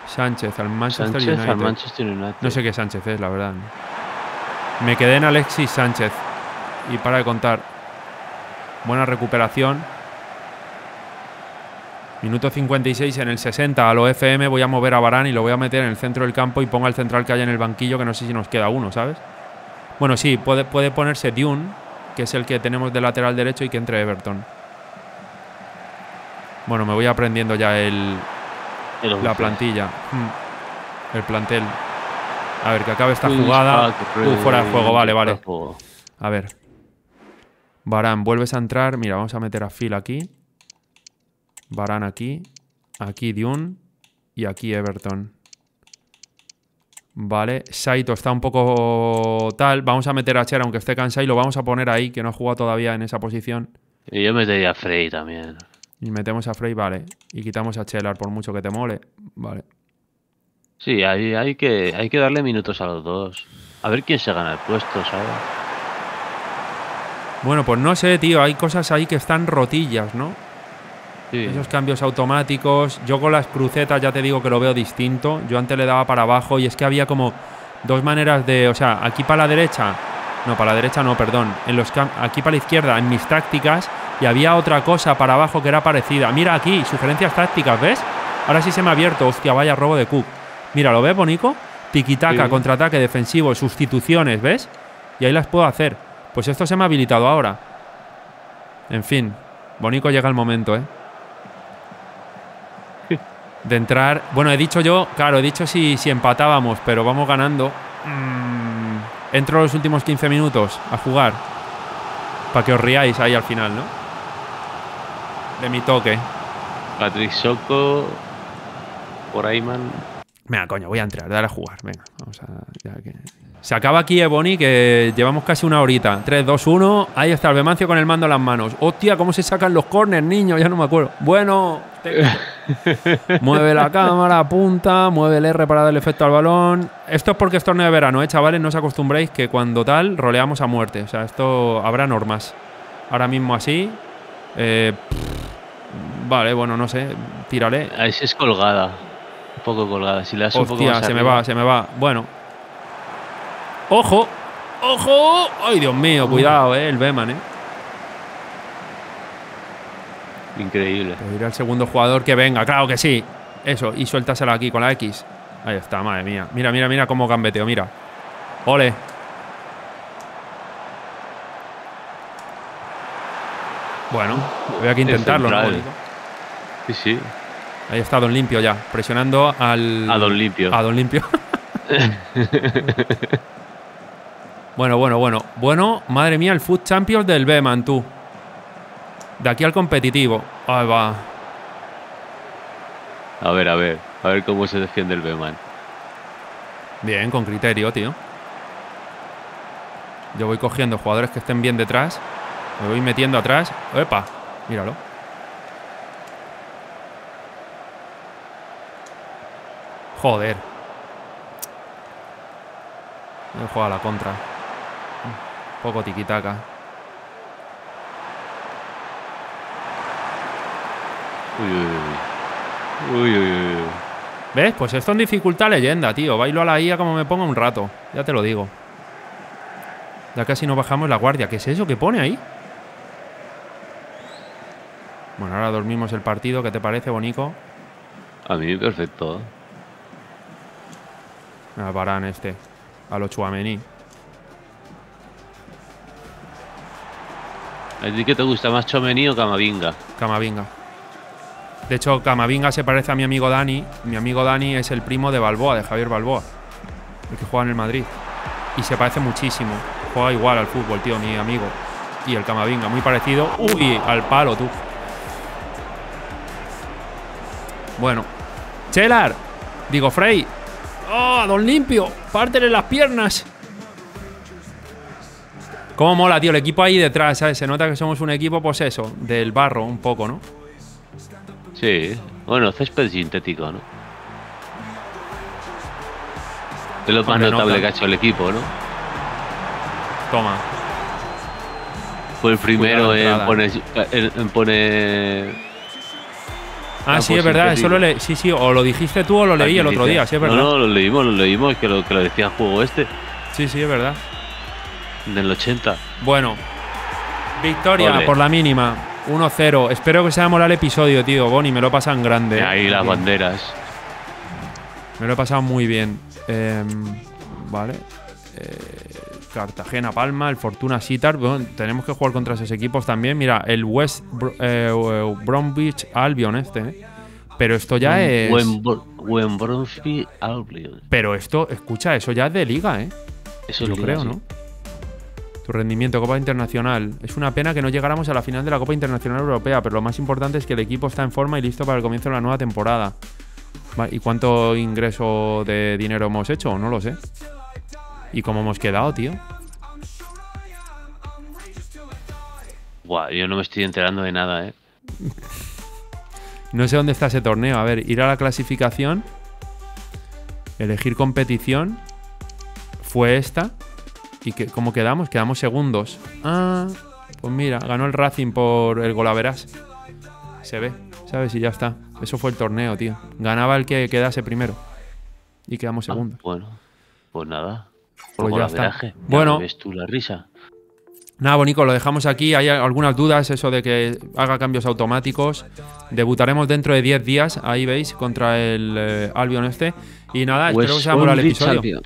Sánchez al Manchester United. No sé qué Sánchez es, la verdad. Me quedé en Alexis Sánchez. Y para de contar. Buena recuperación. Minuto 56 en el 60 a lo FM. Voy a mover a Barán y lo voy a meter en el centro del campo y ponga el central que haya en el banquillo, que no sé si nos queda uno, ¿sabes? Bueno, sí, puede, puede ponerse Dune, que es el que tenemos de lateral derecho y que entre Everton. Bueno, me voy aprendiendo ya el, la plantilla. Hmm. El plantel. A ver, que acabe esta jugada. Ah, fuera de juego, vale, vale. A ver. Barán, vuelves a entrar. Mira, vamos a meter a Phil aquí. Barán aquí. Aquí Dune. Y aquí Everton. Vale, Saito está un poco tal. Vamos a meter a Cher, aunque esté cansado, y lo vamos a poner ahí, que no ha jugado todavía en esa posición. Y yo metería a Frey también. Y metemos a Frey, vale. Y quitamos a Chelar por mucho que te mole, vale. Sí, hay, hay, que, hay que darle minutos a los dos. A ver quién se gana el puesto, ¿sabes? Bueno, pues no sé, tío. Hay cosas ahí que están rotillas, ¿no? Sí. Esos cambios automáticos. Yo con las crucetas ya te digo que lo veo distinto. Yo antes le daba para abajo y es que había como dos maneras de. O sea, aquí para la derecha. No, para la derecha no, perdón. En los aquí para la izquierda, en mis tácticas, y había otra cosa para abajo que era parecida. Mira aquí, sugerencias tácticas, ¿ves? Ahora sí se me ha abierto. Hostia, vaya robo de Cook. Mira, ¿lo ves, Bonico? Tiquitaca, taca contraataque, defensivo, sustituciones, ¿ves? Y ahí las puedo hacer. Pues esto se me ha habilitado ahora. En fin, Bonico llega el momento, ¿eh? De entrar. Bueno, he dicho yo, claro, he dicho si, si empatábamos, pero vamos ganando. Mm. Entro los últimos 15 minutos a jugar. Para que os riáis ahí al final, ¿no? de mi toque. Patrick Soco, por ahí, man. Venga, coño, voy a entrar, dar a jugar. Venga, vamos a. Se acaba aquí Ebony, eh, que llevamos casi una horita. 3, 2, 1. Ahí está el Bemancio con el mando en las manos. Hostia, ¿cómo se sacan los corners, niño? Ya no me acuerdo. Bueno, mueve la cámara, apunta, mueve el R para el efecto al balón. Esto es porque es torneo de verano, ¿eh, chavales? No os acostumbréis que cuando tal roleamos a muerte. O sea, esto habrá normas. Ahora mismo así, eh, vale, bueno, no sé. Tiraré. Es, es colgada. Un poco colgada. Si le das un poco se me va, se me va. Bueno. ¡Ojo! ¡Ojo! ¡Ay, Dios mío! Cuidado, eh, el Beman, eh. Increíble. Pues ir al segundo jugador que venga, claro que sí. Eso, y suéltasela aquí con la X. Ahí está, madre mía. Mira, mira, mira cómo gambeteo, mira. Ole. Bueno, voy a intentarlo, ¿no? Sí, sí. Ahí está Don Limpio ya, presionando al. A Don Limpio. A Don Limpio. bueno, bueno, bueno. Bueno, madre mía, el Food Champions del Beman, tú. De aquí al competitivo. Ahí va. A ver, a ver. A ver cómo se defiende el Beman. Bien, con criterio, tío. Yo voy cogiendo jugadores que estén bien detrás. Me voy metiendo atrás. ¡Epa! Míralo. Joder. Me juega a la contra. Un poco tiquitaca. Uy, uy. Uy, uy, uy. ¿Ves? Pues esto en dificultad leyenda, tío. Bailo a la IA como me ponga un rato. Ya te lo digo. Ya casi no bajamos la guardia. ¿Qué es eso que pone ahí? Bueno, ahora dormimos el partido. ¿Qué te parece, Bonico? A mí perfecto. A Barán este. A los Chuamení. ¿A ti qué te gusta más, chuamení o Camavinga? Camavinga. De hecho, Camavinga se parece a mi amigo Dani. Mi amigo Dani es el primo de Balboa, de Javier Balboa. El que juega en el Madrid. Y se parece muchísimo. Juega igual al fútbol, tío, mi amigo. Y el Camavinga, muy parecido. Uy, al palo, tú. Bueno. Chelar. Digo, Frey. ¡Oh, don limpio! ¡Pártele las piernas! Cómo mola, tío, el equipo ahí detrás, ¿sabes? Se nota que somos un equipo, pues eso, del barro un poco, ¿no? Sí. Bueno, césped sintético, ¿no? Es lo más notable que ha hecho el equipo, ¿no? Toma. Fue el primero en poner Ah, sí, es verdad, eso lo leí sí, sí, o lo dijiste tú o lo ah, leí el otro día, sí, es verdad. No, no, lo leímos, lo leímos, que lo, que lo decía juego este. Sí, sí, es verdad. Del 80. Bueno, victoria por la mínima, 1-0. Espero que sea el episodio, tío, Bonnie, me lo pasan grande. ahí las banderas. Me lo he pasado muy bien. Em, vale. Eh, Cartagena, Palma, el Fortuna Sitar. tenemos que jugar contra esos equipos también. Mira, el West eh, Bromwich Albion este. ¿eh? Pero esto ya es. Buen, Bromwich Albion. Pero esto, escucha, eso ya es de liga, ¿eh? Eso Yo creo, ¿no? Tu rendimiento, Copa Internacional. Es una pena que no llegáramos a la final de la Copa Internacional Europea, pero lo más importante es que el equipo está en forma y listo para el comienzo de la nueva temporada. ¿Y cuánto ingreso de dinero hemos hecho? No lo sé. ¿Y cómo hemos quedado, tío? Buah, yo no me estoy enterando de nada, eh. no sé dónde está ese torneo. A ver, ir a la clasificación, elegir competición, fue esta. ¿Y que, cómo quedamos? Quedamos segundos. Ah, pues mira, ganó el Racing por el Golaveras. Se ve, ¿sabes? Y ya está. Eso fue el torneo, tío. Ganaba el que quedase primero. Y quedamos ah, segundos. bueno, pues nada. Pues pues bueno. Ves tú la risa. Nada, Bonico, lo dejamos aquí. Hay algunas dudas, eso de que haga cambios automáticos. Debutaremos dentro de 10 días, ahí veis, contra el eh, Albion este. Y nada, espero pues que os haya el episodio.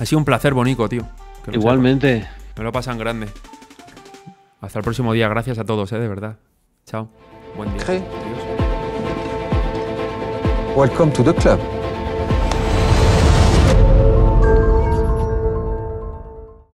Ha sido un placer, Bonico, tío. Igualmente. me lo pasan grande. Hasta el próximo día. Gracias a todos, eh, de verdad. Chao. Buen día. Welcome to the club.